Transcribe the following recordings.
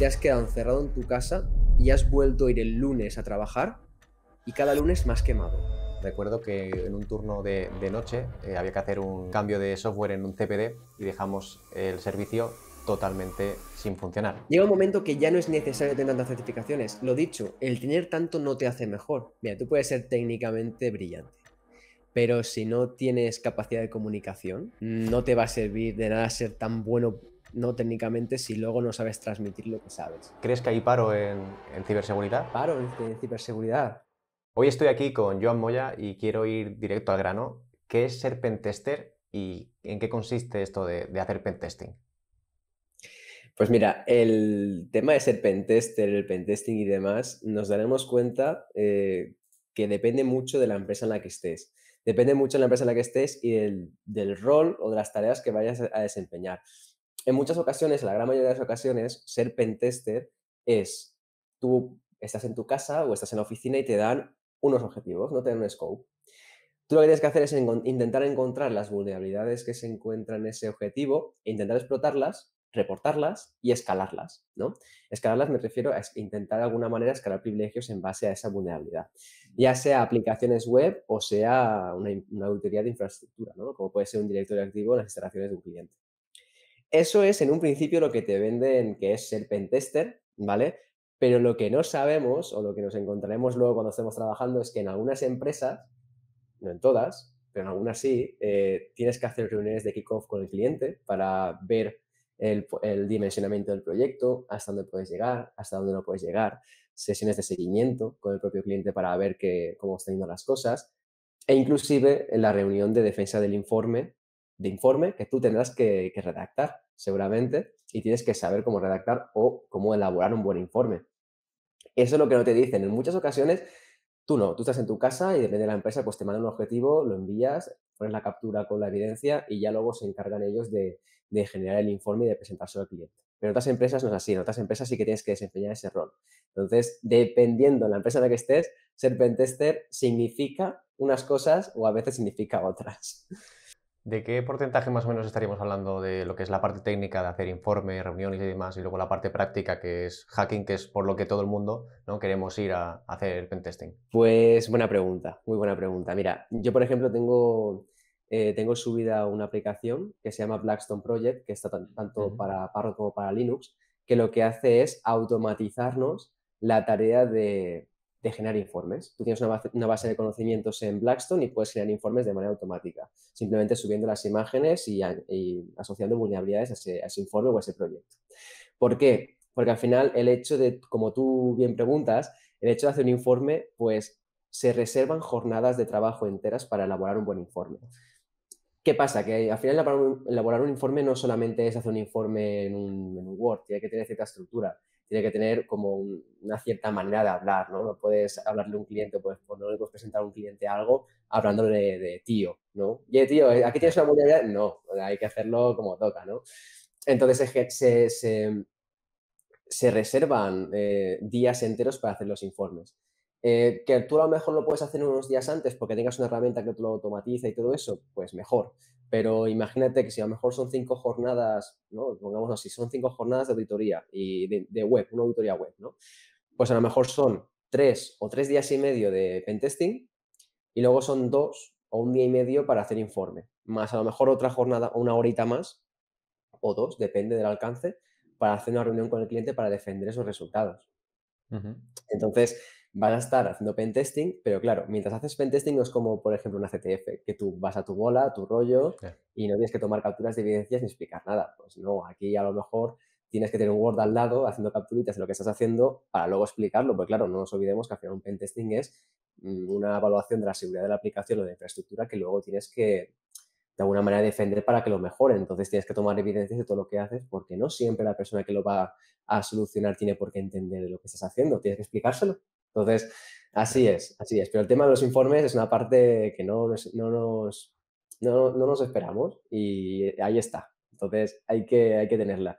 te has quedado encerrado en tu casa y has vuelto a ir el lunes a trabajar y cada lunes más quemado. Recuerdo que en un turno de, noche eh, había que hacer un cambio de software en un CPD y dejamos el servicio totalmente sin funcionar. Llega un momento que ya no es necesario tener tantas certificaciones. Lo dicho, el tener tanto no te hace mejor. Mira, tú puedes ser técnicamente brillante, pero si no tienes capacidad de comunicación, no te va a servir de nada ser tan bueno no técnicamente si luego no sabes transmitir lo que sabes. ¿Crees que hay paro en, ciberseguridad? Paro en, ciberseguridad. Hoy estoy aquí con Joan Moya y quiero ir directo al grano. ¿Qué es ser pentester y en qué consiste esto de, hacer pentesting? Pues mira, el tema de ser pentester, el pentesting y demás, nos daremos cuenta eh, que depende mucho de la empresa en la que estés. Depende mucho de la empresa en la que estés y del rol o de las tareas que vayas a desempeñar en muchas ocasiones, en la gran mayoría de las ocasiones, ser pentester es tú estás en tu casa o estás en la oficina y te dan unos objetivos, no te dan un scope. Tú lo que tienes que hacer es intentar encontrar las vulnerabilidades que se encuentran en ese objetivo, e intentar explotarlas, reportarlas y escalarlas, ¿no? Escalarlas me refiero a intentar de alguna manera escalar privilegios en base a esa vulnerabilidad, ya sea aplicaciones web o sea una, una de infraestructura, ¿no? Como puede ser un directorio activo en las instalaciones de un cliente. Eso es en un principio lo que te venden que es ser pentester, ¿vale? Pero lo que no sabemos o lo que nos encontraremos luego cuando estemos trabajando es que en algunas empresas, no en todas, pero en algunas sí, eh, tienes que hacer reuniones de kickoff con el cliente para ver el, dimensionamiento del proyecto, hasta dónde puedes llegar, hasta dónde no puedes llegar, sesiones de seguimiento con el propio cliente para ver que, cómo están yendo las cosas, e inclusive en la reunión de defensa del informe de informe que tú tendrás que, redactar, seguramente, y tienes que saber cómo redactar o cómo elaborar un buen informe. Eso es lo que no te dicen. En muchas ocasiones, tú no, tú estás en tu casa y depende de la empresa, pues te mandan un objetivo, lo envías, pones la captura con la evidencia y ya luego se encargan ellos de, generar el informe y de presentárselo al cliente. Pero en otras empresas no es así, en otras empresas sí que tienes que desempeñar ese rol. Entonces, dependiendo de la empresa en la que estés, ser pentester significa unas cosas o a veces significa otras. ¿De qué porcentaje más o menos estaríamos hablando de lo que es la parte técnica de hacer informes, reuniones y demás, y luego la parte práctica que es hacking, que es por lo que todo el mundo ¿no? queremos ir a, hacer hacer pentesting? Pues buena pregunta, muy buena pregunta. Mira, yo por ejemplo tengo, eh, tengo subida una aplicación que se llama Blackstone Project, que está tanto para Parrot como para Linux, que lo que hace es automatizarnos la tarea de, de generar informes. Tú tienes una base, de conocimientos en Blackstone y puedes generar informes de manera automática, simplemente subiendo las imágenes y, asociando vulnerabilidades a ese, informe o a ese proyecto. ¿Por qué? Porque al final el hecho de, como tú bien preguntas, el hecho de hacer un informe, pues se reservan jornadas de trabajo enteras para elaborar un buen informe. ¿Qué pasa? Que al final para elaborar un informe no solamente es hacer un informe en un, en un Word, tiene que tener cierta estructura tiene que tener como una cierta manera de hablar, ¿no? No puedes hablarle a un cliente, pues, no le puedes presentar a un cliente algo hablándole de, tío, ¿no? Y tío, eh, ¿aquí tienes una buena No, hay que hacerlo como toca, ¿no? Entonces se, se, se reservan eh, días enteros para hacer los informes. Eh, que tú a lo mejor lo puedes hacer unos días antes porque tengas una herramienta que tú lo automatiza y todo eso, pues mejor. Pero imagínate que si a lo mejor son cinco jornadas, ¿no? Pongamos así, son cinco jornadas de auditoría y de, web, una auditoría web, ¿no? Pues a lo mejor son tres o tres días y medio de pentesting y luego son dos o un día y medio para hacer informe, más a lo mejor otra jornada, una horita más o dos, depende del alcance, para hacer una reunión con el cliente para defender esos resultados. Entonces, Van a estar haciendo pentesting, pero claro, mientras haces pentesting no es como, por ejemplo, una CTF, que tú vas a tu bola, a tu rollo, y no tienes que tomar capturas de evidencias ni explicar nada. Pues no, aquí a lo mejor tienes que tener un Word al lado haciendo capturitas de lo que estás haciendo para luego explicarlo, porque claro, no nos olvidemos que al final un testing es mm, una evaluación de la seguridad de la aplicación o de la infraestructura que luego tienes que de alguna manera defender para que lo mejoren. Entonces tienes que tomar evidencias de todo lo que haces porque no siempre la persona que lo va a solucionar tiene por qué entender lo que estás haciendo. Tienes que explicárselo. Entonces, así es, así es. Pero el tema de los informes es una parte que no, nos, no, nos esperamos y eh, ahí está. Entonces, hay que, hay que tenerla.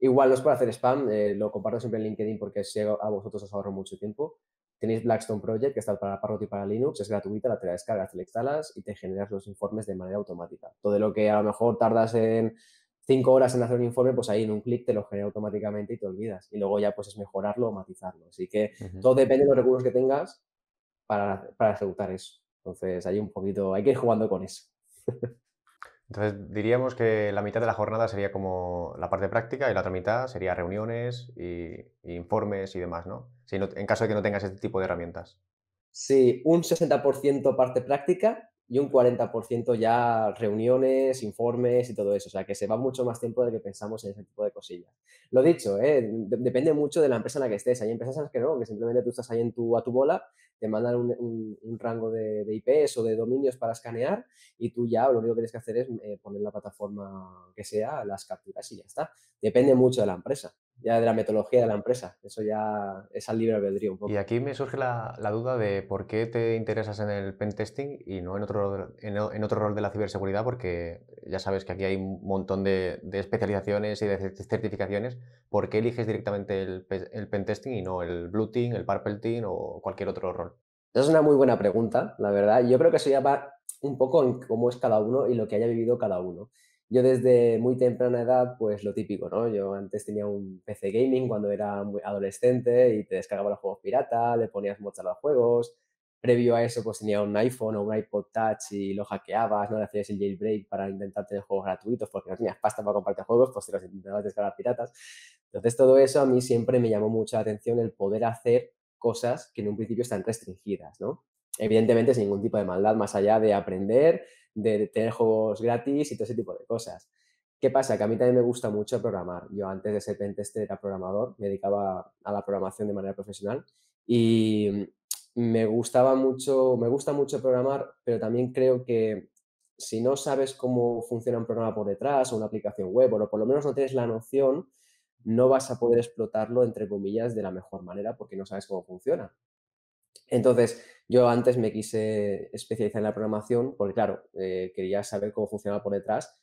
Igual no es para hacer spam, eh, lo comparto siempre en LinkedIn porque si a vosotros os ahorro mucho tiempo. Tenéis Blackstone Project, que está para Parrot y para Linux, es gratuita, la te la descargas, la instalas y te generas los informes de manera automática. Todo lo que a lo mejor tardas en cinco horas en hacer un informe, pues ahí en un clic te lo genera automáticamente y te olvidas. Y luego ya pues es mejorarlo o matizarlo. Así que todo depende de los recursos que tengas para, ejecutar eso. Entonces hay un poquito, hay que ir jugando con eso. Entonces diríamos que la mitad de la jornada sería como la parte práctica y la otra mitad sería reuniones y, informes y demás, ¿no? Si ¿no? En caso de que no tengas este tipo de herramientas. Sí, un 60% parte práctica y un 40% ya reuniones, informes y todo eso. O sea, que se va mucho más tiempo de que pensamos en ese tipo de cosillas. Lo dicho, ¿eh? depende mucho de la empresa en la que estés. Hay empresas en las que no, que simplemente tú estás ahí en tu, a tu bola, te mandan un, rango de, IPs o de dominios para escanear y tú ya lo único que tienes que hacer es eh, poner la plataforma que sea, las capturas y ya está. Depende mucho de la empresa ya de la metodología de la empresa. Eso ya es al libre albedrío un poco. Y aquí me surge la, duda de por qué te interesas en el pentesting y no en otro, en, en, otro rol de la ciberseguridad, porque ya sabes que aquí hay un montón de, especializaciones y de certificaciones. ¿Por qué eliges directamente el, pen pentesting y no el blue team, el purple team o cualquier otro rol? Esa Es una muy buena pregunta, la verdad. Yo creo que eso ya va un poco en cómo es cada uno y lo que haya vivido cada uno. Yo desde muy temprana edad, pues lo típico, ¿no? Yo antes tenía un PC gaming cuando era muy adolescente y te descargaba los juegos pirata, le ponías mods a los juegos. Previo a eso, pues tenía un iPhone o un iPod Touch y lo hackeabas, ¿no? Le hacías el jailbreak para intentar tener juegos gratuitos porque no tenías pasta para comprarte juegos, pues te los intentabas descargar piratas. Entonces, todo eso a mí siempre me llamó mucha atención el poder hacer cosas que en un principio están restringidas, ¿no? Evidentemente, sin ningún tipo de maldad, más allá de aprender de tener juegos gratis y todo ese tipo de cosas. ¿Qué pasa? Que a mí también me gusta mucho programar. Yo antes de ser pentester era programador, me dedicaba a la programación de manera profesional y mm, me gustaba mucho, me gusta mucho programar, pero también creo que si no sabes cómo funciona un programa por detrás o una aplicación web, o por lo menos no tienes la noción, no vas a poder explotarlo, entre comillas, de la mejor manera porque no sabes cómo funciona. Entonces, yo antes me quise especializar en la programación porque, claro, eh, quería saber cómo funcionaba por detrás,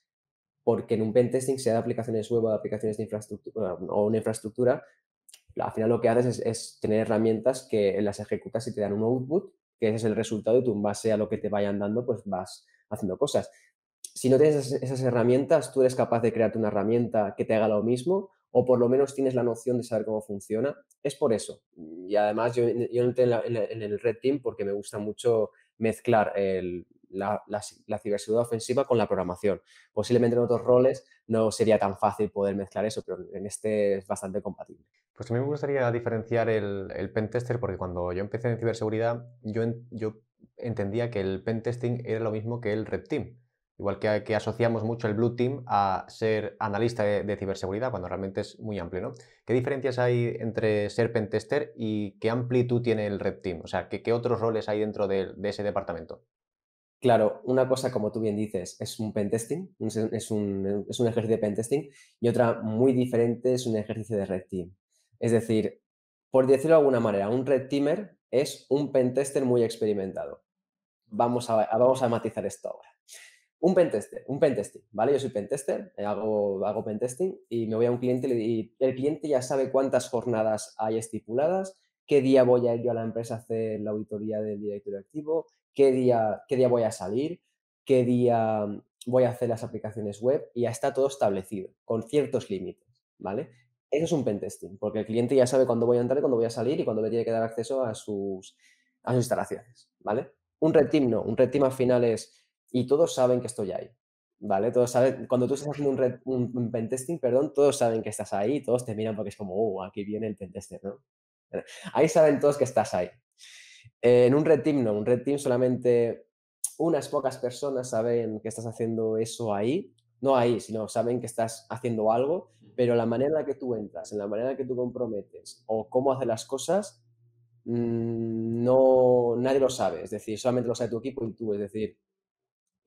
porque en un pentesting, sea de aplicaciones web o de aplicaciones de infraestructura o una infraestructura, al final lo que haces es, es tener herramientas que las ejecutas y te dan un output, que ese es el resultado y tú en base a lo que te vayan dando, pues vas haciendo cosas. Si no tienes esas herramientas, tú eres capaz de crearte una herramienta que te haga lo mismo o por lo menos tienes la noción de saber cómo funciona. Es por eso. Y además yo, yo entré en, el Red Team porque me gusta mucho mezclar la, ciberseguridad ofensiva con la programación. Posiblemente en otros roles no sería tan fácil poder mezclar eso, pero en este es bastante compatible. Pues a mí me gustaría diferenciar el, pentester porque cuando yo empecé en ciberseguridad yo, yo entendía que el pentesting era lo mismo que el Red Team. Igual que, asociamos mucho el Blue Team a ser analista de, ciberseguridad, cuando realmente es muy amplio, ¿no? ¿Qué diferencias hay entre ser pentester y qué amplitud tiene el Red Team? O sea, ¿qué, otros roles hay dentro de, ese departamento? Claro, una cosa, como tú bien dices, es un pentesting, es un, es un ejercicio de pentesting, y otra muy diferente es un ejercicio de Red Team. Es decir, por decirlo de alguna manera, un Red Teamer es un pentester muy experimentado. Vamos vamos a matizar esto ahora. Un pentester, un pentesting, ¿vale? Yo soy pentester, eh, hago, hago pentesting y me voy a un cliente y el cliente ya sabe cuántas jornadas hay estipuladas, qué día voy a ir yo a la empresa a hacer la auditoría del directorio activo, qué día, qué día voy a salir, qué día mm, voy a hacer las aplicaciones web y ya está todo establecido, con ciertos límites, ¿vale? Eso es un pentesting, porque el cliente ya sabe cuándo voy a entrar y cuándo voy a salir y cuándo le tiene que dar acceso a sus, a sus instalaciones, ¿vale? Un red team no, un red team al final es y todos saben que estoy ahí. ¿Vale? Todos saben, cuando tú estás haciendo un, red, un, pentesting, perdón, todos saben que estás ahí todos te miran porque es como, oh, aquí viene el pentester, ¿no? Ahí saben todos que estás ahí. Eh, en un red team no, un red team solamente unas pocas personas saben que estás haciendo eso ahí, no ahí, sino saben que estás haciendo algo, pero la manera en la que tú entras, en la manera en la que tú comprometes o cómo haces las cosas, mm, no, nadie lo sabe. Es decir, solamente lo sabe tu equipo y tú. Es decir,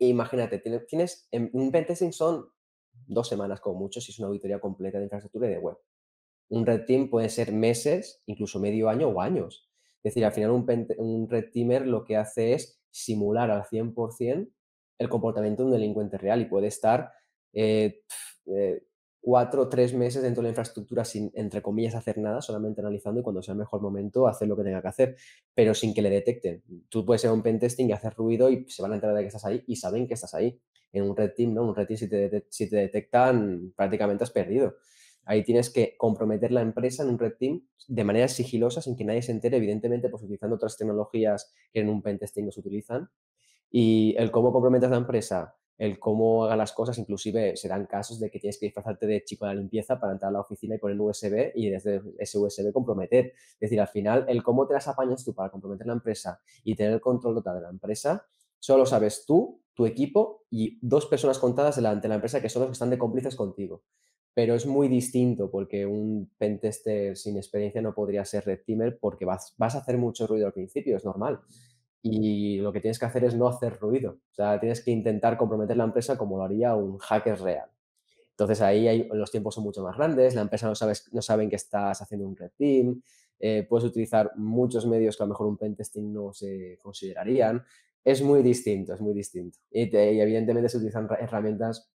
imagínate, tienes, un pentesting son dos semanas como mucho si es una auditoría completa de infraestructura y de web. Un red team puede ser meses, incluso medio año o años. Es decir, al final un, red teamer lo que hace es simular al 100% el comportamiento de un delincuente real y puede estar eh, eh, cuatro o tres meses dentro de la infraestructura sin, entre comillas, hacer nada, solamente analizando y cuando sea el mejor momento hacer lo que tenga que hacer, pero sin que le detecten. Tú puedes ser un pentesting y hacer ruido y se van a enterar de que estás ahí y saben que estás ahí. En un red team, ¿no? Un red team si te, detectan prácticamente has perdido. Ahí tienes que comprometer la empresa en un red team de manera sigilosa, sin que nadie se entere, evidentemente, pues utilizando otras tecnologías que en un pentesting no se utilizan. Y el cómo comprometes la empresa el cómo haga las cosas, inclusive serán casos de que tienes que disfrazarte de chico de la limpieza para entrar a la oficina y poner un USB y desde ese USB comprometer. Es decir, al final, el cómo te las apañas tú para comprometer la empresa y tener el control total de la empresa, solo sabes tú, tu equipo y dos personas contadas delante de la empresa que son los que están de cómplices contigo. Pero es muy distinto porque un pentester sin experiencia no podría ser red teamer porque vas, vas a hacer mucho ruido al principio, es normal y lo que tienes que hacer es no hacer ruido. O sea, tienes que intentar comprometer la empresa como lo haría un hacker real. Entonces ahí los tiempos son mucho más grandes, la empresa no, sabe, no saben que estás haciendo un red team, eh, puedes utilizar muchos medios que a lo mejor un pentesting no se considerarían. Es muy distinto, es muy distinto. Y, y evidentemente se utilizan herramientas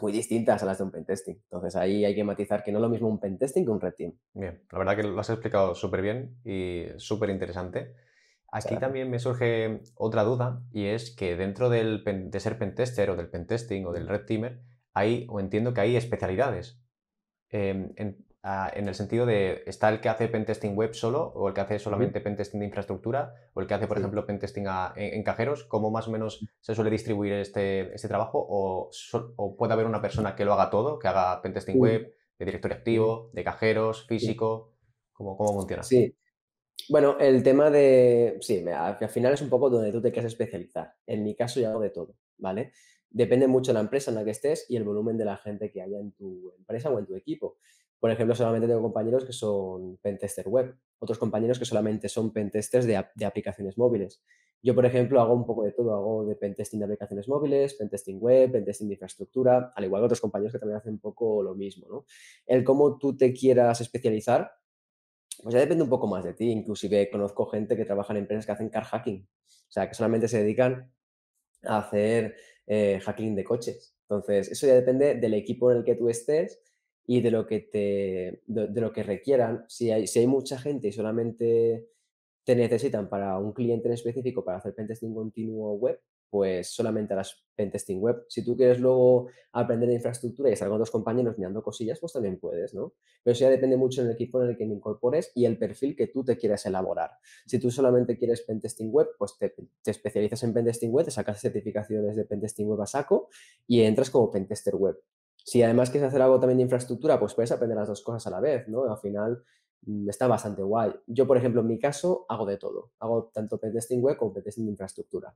muy distintas a las de un pentesting. Entonces ahí hay que matizar que no es lo mismo un pentesting que un red team. Bien, la verdad que lo has explicado súper bien y súper interesante. Aquí también me surge otra duda y es que dentro del de ser pentester o del pentesting o del red teamer, hay, o entiendo que hay especialidades. Em, ah, en, el sentido de, está el que hace pentesting web solo o el que hace solamente pentesting de infraestructura o el que hace, por ejemplo, pentesting en, cajeros. ¿Cómo más o menos se suele distribuir este, este trabajo? O, puede haber una persona que lo haga todo, que haga pentesting web, de directorio activo, de cajeros, físico? ¿Cómo, cómo funciona? Sí. Bueno, el tema de. Sí, al final es un poco donde tú te quieres especializar. En mi caso, yo hago de todo, ¿vale? Depende mucho de la empresa en la que estés y el volumen de la gente que haya en tu empresa o en tu equipo. Por ejemplo, solamente tengo compañeros que son pentester web, otros compañeros que solamente son pentesters de, de aplicaciones móviles. Yo, por ejemplo, hago un poco de todo. Hago de pentesting de aplicaciones móviles, pentesting web, pentesting de infraestructura, al igual que otros compañeros que también hacen un poco lo mismo. ¿no? El cómo tú te quieras especializar pues ya depende un poco más de ti. Inclusive conozco gente que trabaja en empresas que hacen car hacking, o sea, que solamente se dedican a hacer eh, hacking de coches. Entonces, eso ya depende del equipo en el que tú estés y de lo que, te, lo que requieran. Si hay, si hay mucha gente y solamente te necesitan para un cliente en específico para hacer pentesting continuo web, pues solamente a las pentesting web. Si tú quieres luego aprender de infraestructura y estar con dos compañeros mirando cosillas, pues también puedes, ¿no? Pero eso ya depende mucho del equipo en el que te incorpores y el perfil que tú te quieras elaborar. Si tú solamente quieres pentesting web, pues te, te especializas en pentesting web, te sacas certificaciones de pentesting web a saco y entras como pentester web. Si además quieres hacer algo también de infraestructura, pues puedes aprender las dos cosas a la vez, ¿no? Al final mm, está bastante guay. Yo, por ejemplo, en mi caso, hago de todo. Hago tanto pentesting web como pentesting de infraestructura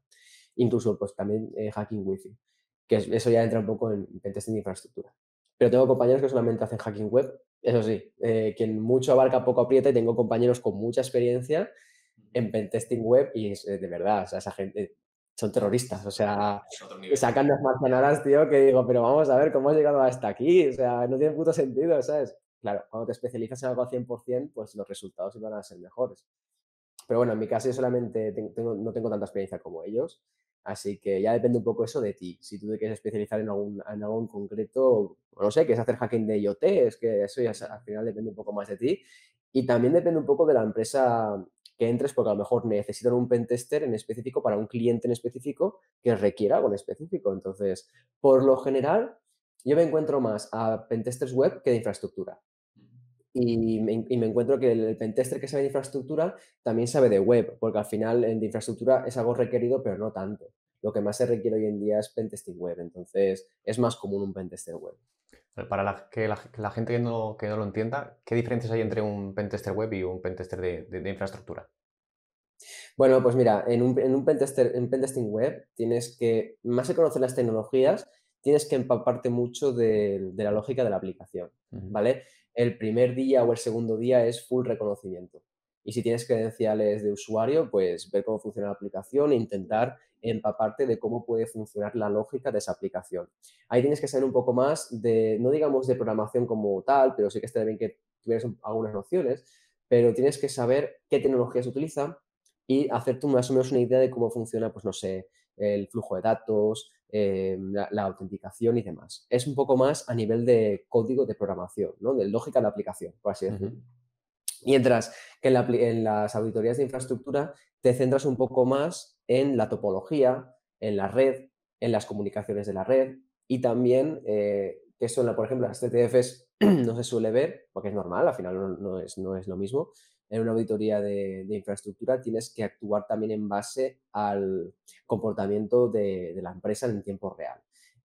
incluso pues también eh, hacking wifi, que eso ya entra un poco en pentesting de infraestructura. Pero tengo compañeros que solamente hacen hacking web, eso sí, eh, quien mucho abarca poco aprieta y tengo compañeros con mucha experiencia en pentesting web y eh, de verdad, o sea, esa gente son terroristas, o sea, sacan las tío, que digo, pero vamos a ver cómo has llegado hasta aquí, o sea, no tiene puto sentido, ¿sabes? Claro, cuando te especializas en algo al 100%, pues los resultados iban a ser mejores. Pero bueno, en mi caso yo solamente no tengo tanta experiencia como ellos, así que ya depende un poco eso de ti. Si tú te quieres especializar en algún, en algún concreto, no sé, quieres hacer hacking de IoT, es que eso ya al final depende un poco más de ti. Y también depende un poco de la empresa que entres, porque a lo mejor necesitan un pentester en específico para un cliente en específico que requiera algo en específico. Entonces, por lo general, yo me encuentro más a pentesters web que de infraestructura. Y me, encuentro que el, pentester que sabe de infraestructura también sabe de web, porque al final de infraestructura es algo requerido, pero no tanto. Lo que más se requiere hoy en día es pentesting web, entonces es más común un pentester web. Para la, que, la, gente que no, lo entienda, ¿qué diferencias hay entre un pentester web y un pentester de, infraestructura? Bueno, pues mira, en un, pentester, en pentesting web tienes que, más se conocen las tecnologías, tienes que empaparte mucho de, la lógica de la aplicación, ¿vale? el primer día o el segundo día es full reconocimiento. Y si tienes credenciales de usuario, pues ver cómo funciona la aplicación e intentar empaparte de cómo puede funcionar la lógica de esa aplicación. Ahí tienes que saber un poco más de, no digamos de programación como tal, pero sí que está bien que tuvieras algunas nociones, pero tienes que saber qué tecnologías utiliza y hacerte más o menos una idea de cómo funciona, pues no sé, el flujo de datos, eh, la, autenticación y demás. Es un poco más a nivel de código de programación, ¿no? de lógica de aplicación, por así Mientras que en, las auditorías de infraestructura te centras un poco más en la topología, en la red, en las comunicaciones de la red y también, eh, que son, por ejemplo, las TTFs no se suele ver, porque es normal, al final no es lo mismo, en una auditoría de, infraestructura tienes que actuar también en base al comportamiento de, la empresa en tiempo real.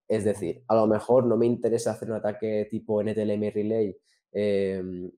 Es decir, a lo mejor no me interesa hacer un ataque tipo NTLM Relay em,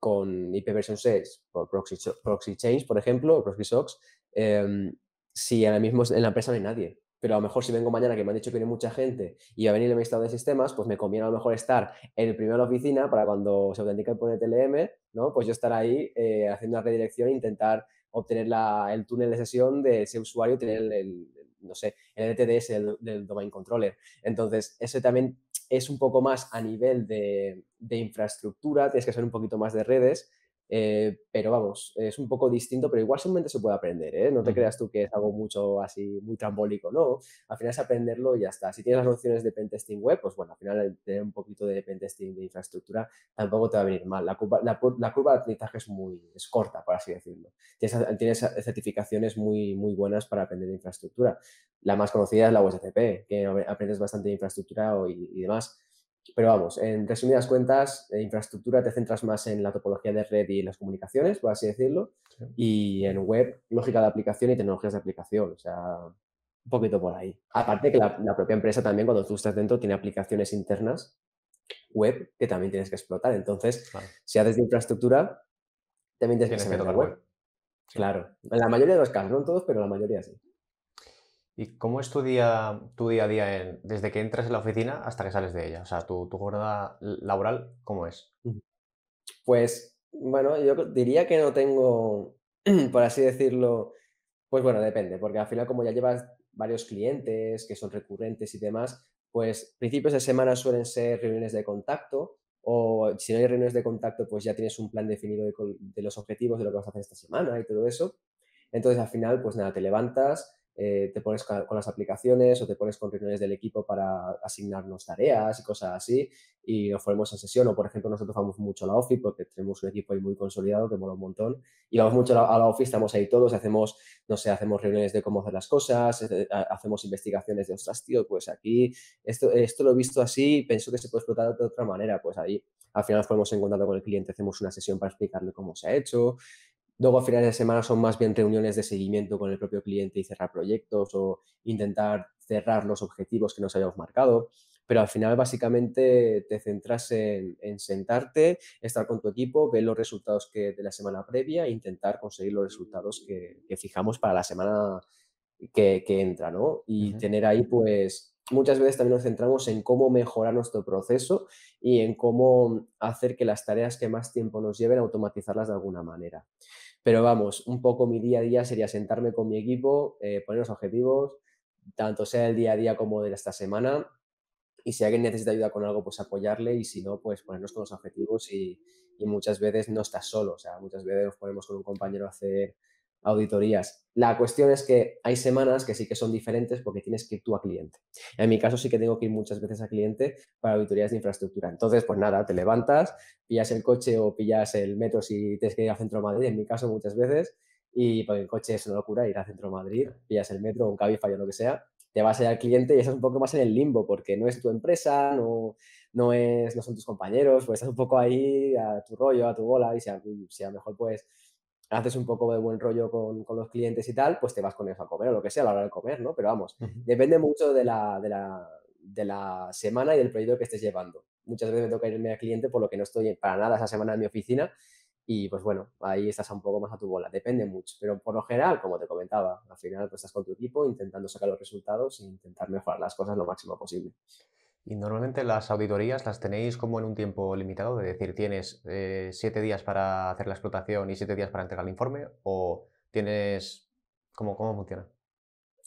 con IPv6 por proxy, Change, por ejemplo, o Proxy Socks, em, si ahora mismo en la empresa no hay nadie pero a lo mejor si vengo mañana que me han dicho que viene mucha gente y va a venir el estado de sistemas, pues me conviene a lo mejor estar en el primero de la oficina para cuando se autentica el PNTLM, TLM, ¿no? Pues yo estar ahí eh, haciendo una redirección e intentar obtener el túnel de sesión de ese usuario, tener el, no sé, el DTDS del, domain controller. Entonces, eso también es un poco más a nivel de, de infraestructura, tienes que ser un poquito más de redes, eh, pero vamos, es un poco distinto, pero igual solamente se puede aprender, ¿eh? No te creas tú que es algo mucho así, muy trambólico, ¿no? Al final es aprenderlo y ya está. Si tienes las nociones de pentesting web, pues bueno, al final tener un poquito de pentesting de infraestructura tampoco te va a venir mal. La curva, la, curva de aprendizaje es muy corta, por así decirlo. Tienes, certificaciones muy, muy buenas para aprender de infraestructura. La más conocida es la USCP, que aprendes bastante de infraestructura y demás pero vamos, en resumidas cuentas, en eh, infraestructura te centras más en la topología de red y las comunicaciones, por así decirlo, y en web, lógica de aplicación y tecnologías de aplicación, o sea, un poquito por ahí. Aparte que la, propia empresa también, cuando tú estás dentro, tiene aplicaciones internas web que también tienes que explotar. Entonces, si haces de infraestructura, también tienes, que, que tocar web. Claro, en la mayoría de los casos, no en todos, pero la mayoría sí. ¿Y cómo es tu día, tu día a día desde que entras en la oficina hasta que sales de ella? O sea, tu, tu jornada laboral, ¿cómo es? Pues, bueno, yo diría que no tengo, por así decirlo, pues bueno, depende, porque al final como ya llevas varios clientes que son recurrentes y demás, pues principios de semana suelen ser reuniones de contacto o si no hay reuniones de contacto, pues ya tienes un plan definido de, de los objetivos de lo que vas a hacer esta semana y todo eso. Entonces al final, pues nada, te levantas, eh, te pones con las aplicaciones o te pones con reuniones del equipo para asignarnos tareas y cosas así y nos ponemos en sesión o por ejemplo nosotros vamos mucho a la office porque tenemos un equipo ahí muy consolidado que mola un montón y vamos mucho a la, office, estamos ahí todos, hacemos, no sé, hacemos reuniones de cómo hacer las cosas, eh, eh, hacemos investigaciones de, ostras tío, pues aquí esto, esto lo he visto así y pienso que se puede explotar de otra manera, pues ahí al final nos ponemos en contacto con el cliente, hacemos una sesión para explicarle cómo se ha hecho, Luego a finales de semana son más bien reuniones de seguimiento con el propio cliente y cerrar proyectos o intentar cerrar los objetivos que nos hayamos marcado. Pero al final básicamente te centras en, sentarte, estar con tu equipo, ver los resultados que, de la semana previa e intentar conseguir los resultados que, fijamos para la semana que, entra, ¿no? Y tener ahí pues muchas veces también nos centramos en cómo mejorar nuestro proceso y en cómo hacer que las tareas que más tiempo nos lleven automatizarlas de alguna manera. Pero vamos, un poco mi día a día sería sentarme con mi equipo, eh, poner los objetivos, tanto sea el día a día como de esta semana. Y si alguien necesita ayuda con algo, pues apoyarle y si no, pues ponernos con los objetivos y, y muchas veces no estás solo. O sea, muchas veces nos ponemos con un compañero a hacer auditorías. La cuestión es que hay semanas que sí que son diferentes porque tienes que ir tú a cliente. En mi caso sí que tengo que ir muchas veces a cliente para auditorías de infraestructura. Entonces, pues nada, te levantas, pillas el coche o pillas el metro si tienes que ir al centro Madrid, en mi caso muchas veces, y porque el coche es una locura ir a centro Madrid, pillas el metro, un cabi o lo que sea, te vas ir al cliente y estás un poco más en el limbo porque no es tu empresa, no, no, es, no son tus compañeros, pues estás un poco ahí a tu rollo, a tu bola y si a, mejor pues haces un poco de buen rollo con, los clientes y tal, pues te vas con ellos a comer o lo que sea a la hora de comer, ¿no? Pero vamos, depende mucho de la, semana y del proyecto que estés llevando. Muchas veces me toca irme al cliente por lo que no estoy para nada esa semana en mi oficina y pues bueno, ahí estás un poco más a tu bola, depende mucho, pero por lo general, como te comentaba, al final pues estás con tu equipo intentando sacar los resultados e intentar mejorar las cosas lo máximo posible. Y normalmente las auditorías las tenéis como en un tiempo limitado, es decir, tienes eh, siete días para hacer la explotación y siete días para entregar el informe, o tienes. ¿Cómo, funciona?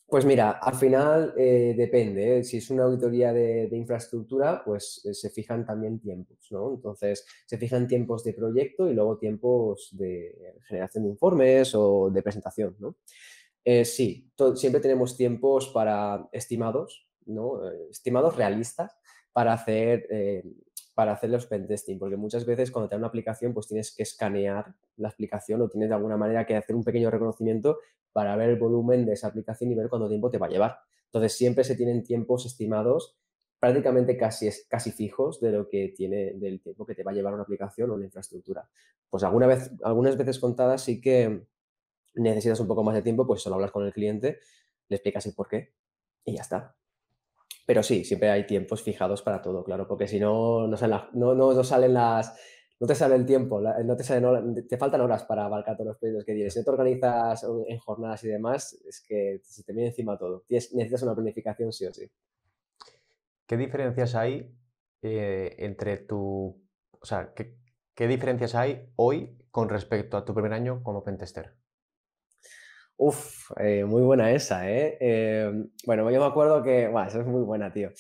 Pues mira, al final eh, depende. ¿eh? Si es una auditoría de, infraestructura, pues se fijan también tiempos, ¿no? Entonces, se fijan tiempos de proyecto y luego tiempos de generación de informes o de presentación, ¿no? sí, siempre tenemos tiempos para estimados, eh, estimados realistas para hacer, eh, para hacer los pentesting, porque muchas veces cuando te da una aplicación pues tienes que escanear la aplicación o tienes de alguna manera que hacer un pequeño reconocimiento para ver el volumen de esa aplicación y ver cuánto tiempo te va a llevar. Entonces siempre se tienen tiempos estimados prácticamente casi, casi fijos de lo que tiene, del tiempo que te va a llevar una aplicación o una infraestructura. Pues alguna vez, algunas veces contadas sí que necesitas un poco más de tiempo, pues solo hablas con el cliente, le explicas el por qué y ya está. Pero sí, siempre hay tiempos fijados para todo, claro, porque si no, no, salen, salen las, no te sale el tiempo, no te, faltan horas para abarcar todos los proyectos que tienes. Si no te organizas en jornadas y demás, es que se te viene encima todo. necesitas una planificación sí o sí. ¿Qué diferencias hay eh, entre tu... O sea, ¿qué, ¿qué, diferencias hay hoy con respecto a tu primer año como pentester? Uf, eh, muy buena esa, ¿eh? Em, bueno, yo me acuerdo que, bueno, esa es muy buena, tío.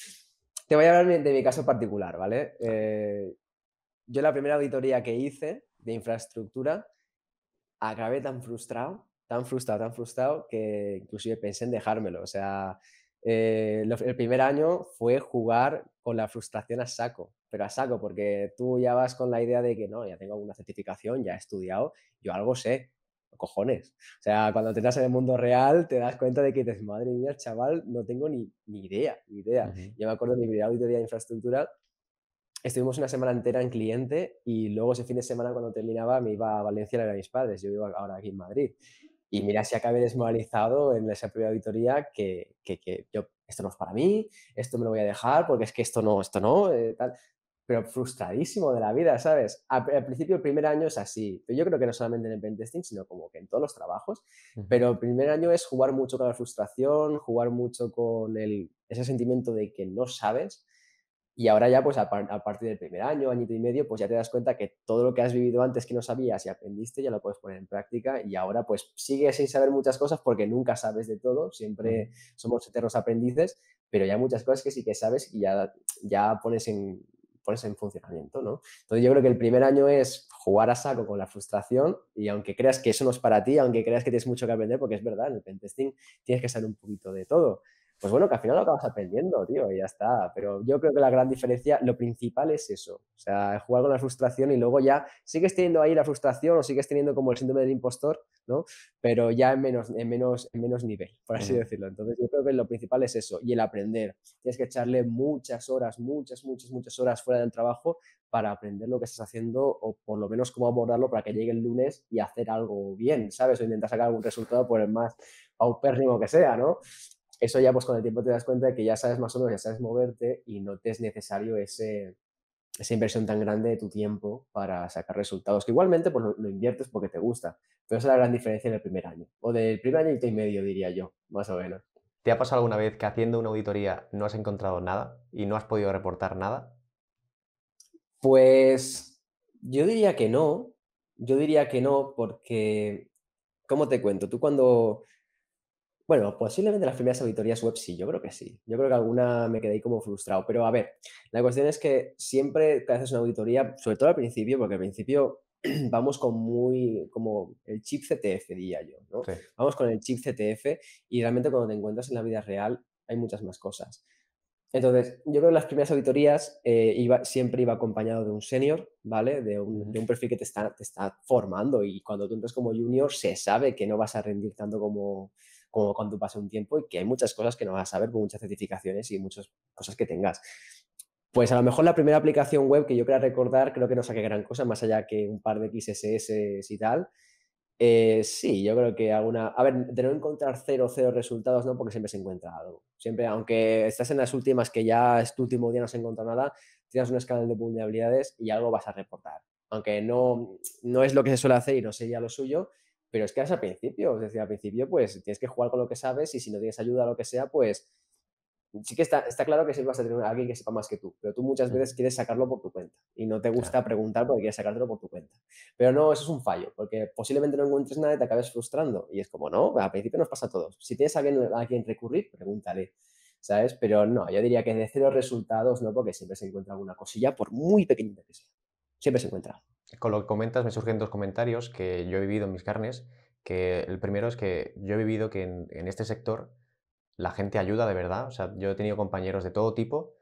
Te voy a hablar de mi caso particular, ¿vale? Eh, yo la primera auditoría que hice de infraestructura, acabé tan frustrado, tan frustrado, tan frustrado, que inclusive pensé en dejármelo. O sea, eh, el primer año fue jugar con la frustración a saco, pero a saco, porque tú ya vas con la idea de que no, ya tengo una certificación, ya he estudiado, yo algo sé cojones. O sea, cuando te das en el mundo real, te das cuenta de que dices, madre mía, chaval, no tengo ni, ni idea, ni idea. Yo me acuerdo de mi primera auditoría de infraestructura, estuvimos una semana entera en cliente y luego ese fin de semana cuando terminaba me iba a Valencia a ver a mis padres, yo vivo ahora aquí en Madrid. Y mira si acabé desmoralizado en esa primera auditoría que, que, que yo, esto no es para mí, esto me lo voy a dejar porque es que esto no, esto no, eh, tal pero frustradísimo de la vida, ¿sabes? Al, principio, el primer año es así. Yo creo que no solamente en el pentesting, sino como que en todos los trabajos. Pero el primer año es jugar mucho con la frustración, jugar mucho con ese sentimiento de que no sabes. Y ahora ya, pues a, partir del primer año, año y medio, pues ya te das cuenta que todo lo que has vivido antes que no sabías y aprendiste, ya lo puedes poner en práctica. Y ahora, pues sigues sin saber muchas cosas porque nunca sabes de todo. Siempre somos eternos aprendices, pero ya muchas cosas que sí que sabes y ya, ya pones en pones en funcionamiento, ¿no? Entonces yo creo que el primer año es jugar a saco con la frustración y aunque creas que eso no es para ti, aunque creas que tienes mucho que aprender, porque es verdad, en el pentesting tienes que saber un poquito de todo pues bueno, que al final lo acabas aprendiendo, tío, y ya está. Pero yo creo que la gran diferencia, lo principal es eso. O sea, jugar con la frustración y luego ya sigues teniendo ahí la frustración o sigues teniendo como el síndrome del impostor, ¿no? Pero ya en menos, en menos, en menos nivel, por así decirlo. Entonces, yo creo que lo principal es eso y el aprender. Tienes que echarle muchas horas, muchas, muchas, muchas horas fuera del trabajo para aprender lo que estás haciendo o por lo menos cómo abordarlo para que llegue el lunes y hacer algo bien, ¿sabes? O intentar sacar algún resultado por el más paupérrimo que sea, ¿no? eso ya pues con el tiempo te das cuenta de que ya sabes más o menos, ya sabes moverte y no te es necesario ese, esa inversión tan grande de tu tiempo para sacar resultados, que igualmente pues, lo, inviertes porque te gusta, pero esa es la gran diferencia en el primer año, o del primer año y medio diría yo, más o menos. ¿Te ha pasado alguna vez que haciendo una auditoría no has encontrado nada y no has podido reportar nada? Pues yo diría que no, yo diría que no porque, ¿cómo te cuento? Tú cuando bueno, posiblemente las primeras auditorías web sí, yo creo que sí. Yo creo que alguna me quedé ahí como frustrado. Pero a ver, la cuestión es que siempre que haces una auditoría, sobre todo al principio, porque al principio vamos con muy, como el chip CTF, diría yo, ¿no? Vamos con el chip CTF y realmente cuando te encuentras en la vida real hay muchas más cosas. Entonces, yo creo que las primeras auditorías eh, siempre iba acompañado de un senior, ¿vale? De un, perfil que te está, te está formando y cuando tú entras como junior se sabe que no vas a rendir tanto como, como cuando pase un tiempo y que hay muchas cosas que no vas a saber con muchas certificaciones y muchas cosas que tengas. Pues a lo mejor la primera aplicación web que yo quería recordar, creo que no saqué gran cosa, más allá que un par de XSS y tal. Eh, sí, yo creo que alguna. A ver, de no encontrar cero, cero resultados, no, porque siempre se encuentra algo. Siempre, aunque estás en las últimas que ya es tu último día, no se encuentra nada, tienes un escalón de vulnerabilidades y algo vas a reportar. Aunque no, no es lo que se suele hacer y no sería lo suyo, pero es que es al principio, es decir, al principio pues tienes que jugar con lo que sabes y si no tienes ayuda o lo que sea, pues sí que está, claro que siempre vas a tener alguien que sepa más que tú, pero tú muchas veces quieres sacarlo por tu cuenta y no te gusta preguntar porque quieres sacártelo por tu cuenta. Pero no, eso es un fallo, porque posiblemente no encuentres nada y te acabes frustrando. Y es como, no, al principio nos pasa a todos. Si tienes a alguien a quien recurrir, pregúntale, ¿sabes? Pero no, yo diría que de cero resultados no, porque siempre se encuentra alguna cosilla, por muy pequeñita que sea. Siempre se encuentra con lo que comentas me surgen dos comentarios que yo he vivido en mis carnes, que el primero es que yo he vivido que en, este sector la gente ayuda de verdad, o sea, yo he tenido compañeros de todo tipo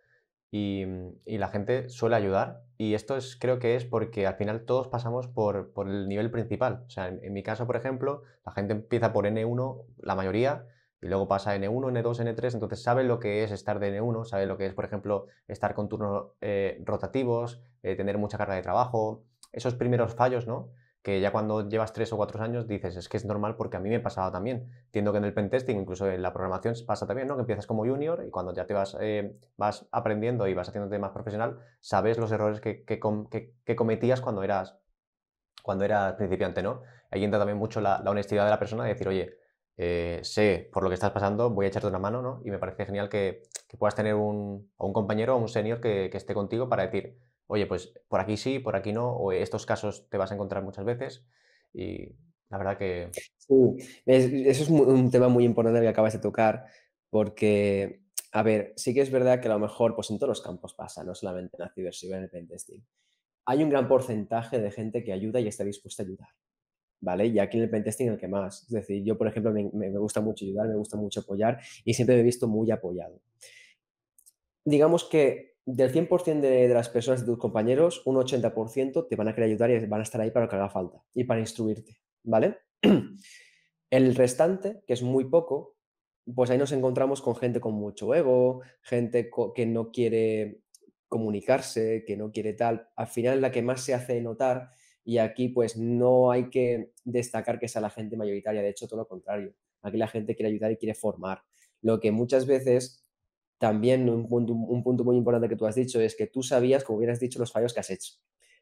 y, la gente suele ayudar y esto es, creo que es porque al final todos pasamos por, el nivel principal, o sea, en, mi caso, por ejemplo, la gente empieza por N1, la mayoría, y luego pasa N1, N2, N3, entonces sabe lo que es estar de N1, sabe lo que es, por ejemplo, estar con turnos eh, rotativos, eh, tener mucha carga de trabajo, esos primeros fallos, ¿no? Que ya cuando llevas tres o cuatro años dices, es que es normal porque a mí me pasaba también. Entiendo que en el pentesting, incluso en la programación, pasa también, ¿no? Que empiezas como junior y cuando ya te vas, eh, vas aprendiendo y vas haciéndote más profesional, sabes los errores que, cometías cuando eras, cuando eras principiante, ¿no? Ahí entra también mucho la, honestidad de la persona de decir, oye, eh, sé por lo que estás pasando, voy a echarte una mano, Y me parece genial que, puedas tener un, compañero o un senior que, que, esté contigo para decir, oye, pues por aquí sí, por aquí no, o estos casos te vas a encontrar muchas veces y la verdad que... Sí, eso es un tema muy importante que acabas de tocar porque, a ver, sí que es verdad que a lo mejor, pues en todos los campos pasa, no solamente en la ciberseguridad, en el pentesting. Hay un gran porcentaje de gente que ayuda y está dispuesta a ayudar. ¿vale? Y aquí en el pentesting el que más. Es decir, yo, por ejemplo, me, me, gusta mucho ayudar, me gusta mucho apoyar y siempre me he visto muy apoyado. Digamos que del 100% de, las personas de tus compañeros, un 80% te van a querer ayudar y van a estar ahí para lo que haga falta y para instruirte, ¿vale? El restante, que es muy poco, pues ahí nos encontramos con gente con mucho ego, gente que no quiere comunicarse, que no quiere tal. Al final la que más se hace notar y aquí pues no hay que destacar que sea la gente mayoritaria, de hecho todo lo contrario. Aquí la gente quiere ayudar y quiere formar. Lo que muchas veces también un punto, muy importante que tú has dicho es que tú sabías, como hubieras dicho, los fallos que has hecho.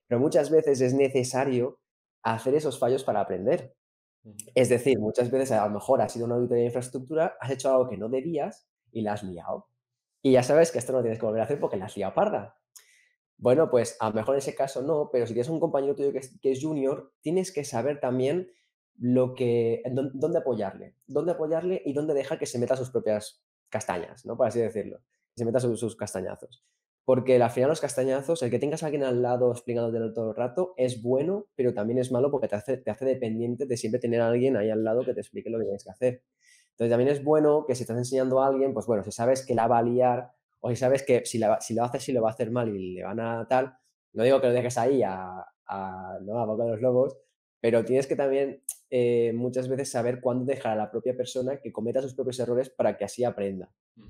Pero muchas veces es necesario hacer esos fallos para aprender. Es decir, muchas veces a lo mejor has sido una auditoría de infraestructura, has hecho algo que no debías y la has liado. Y ya sabes que esto no tienes que volver a hacer porque la has liado parda. Bueno, pues a lo mejor en ese caso no, pero si tienes un compañero tuyo que es, junior, tienes que saber también lo que, dónde apoyarle, dónde apoyarle y dónde dejar que se meta sus propias castañas, ¿no? Por así decirlo. Que se meta sus, sus castañazos. Porque al final los castañazos, el que tengas alguien al lado explicándote todo el rato, es bueno, pero también es malo porque te hace, te hace dependiente de siempre tener a alguien ahí al lado que te explique lo que tienes que hacer. Entonces también es bueno que si estás enseñando a alguien, pues bueno, si sabes que la va a liar o si sabes que si, la, si lo haces, si lo va a hacer mal y le van a tal, no digo que lo dejes ahí a, a boca de los lobos, pero tienes que también eh, muchas veces saber cuándo dejar a la propia persona que cometa sus propios errores para que así aprenda.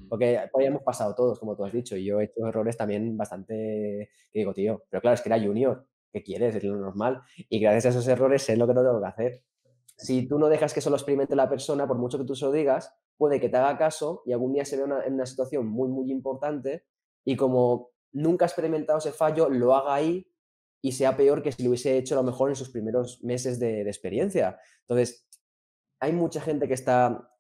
Porque por hemos pasado todos, como tú has dicho, y yo he hecho errores también bastante, que digo, tío, pero claro, es que era junior, ¿qué quieres? Es lo normal. Y gracias a esos errores sé lo que no tengo que hacer. Si tú no dejas que solo experimente la persona, por mucho que tú se lo digas, puede que te haga caso y algún día se vea en una situación muy, muy importante y como nunca ha experimentado ese fallo, lo haga ahí y sea peor que si lo hubiese hecho a lo mejor en sus primeros meses de, experiencia. Entonces, hay mucha gente que está,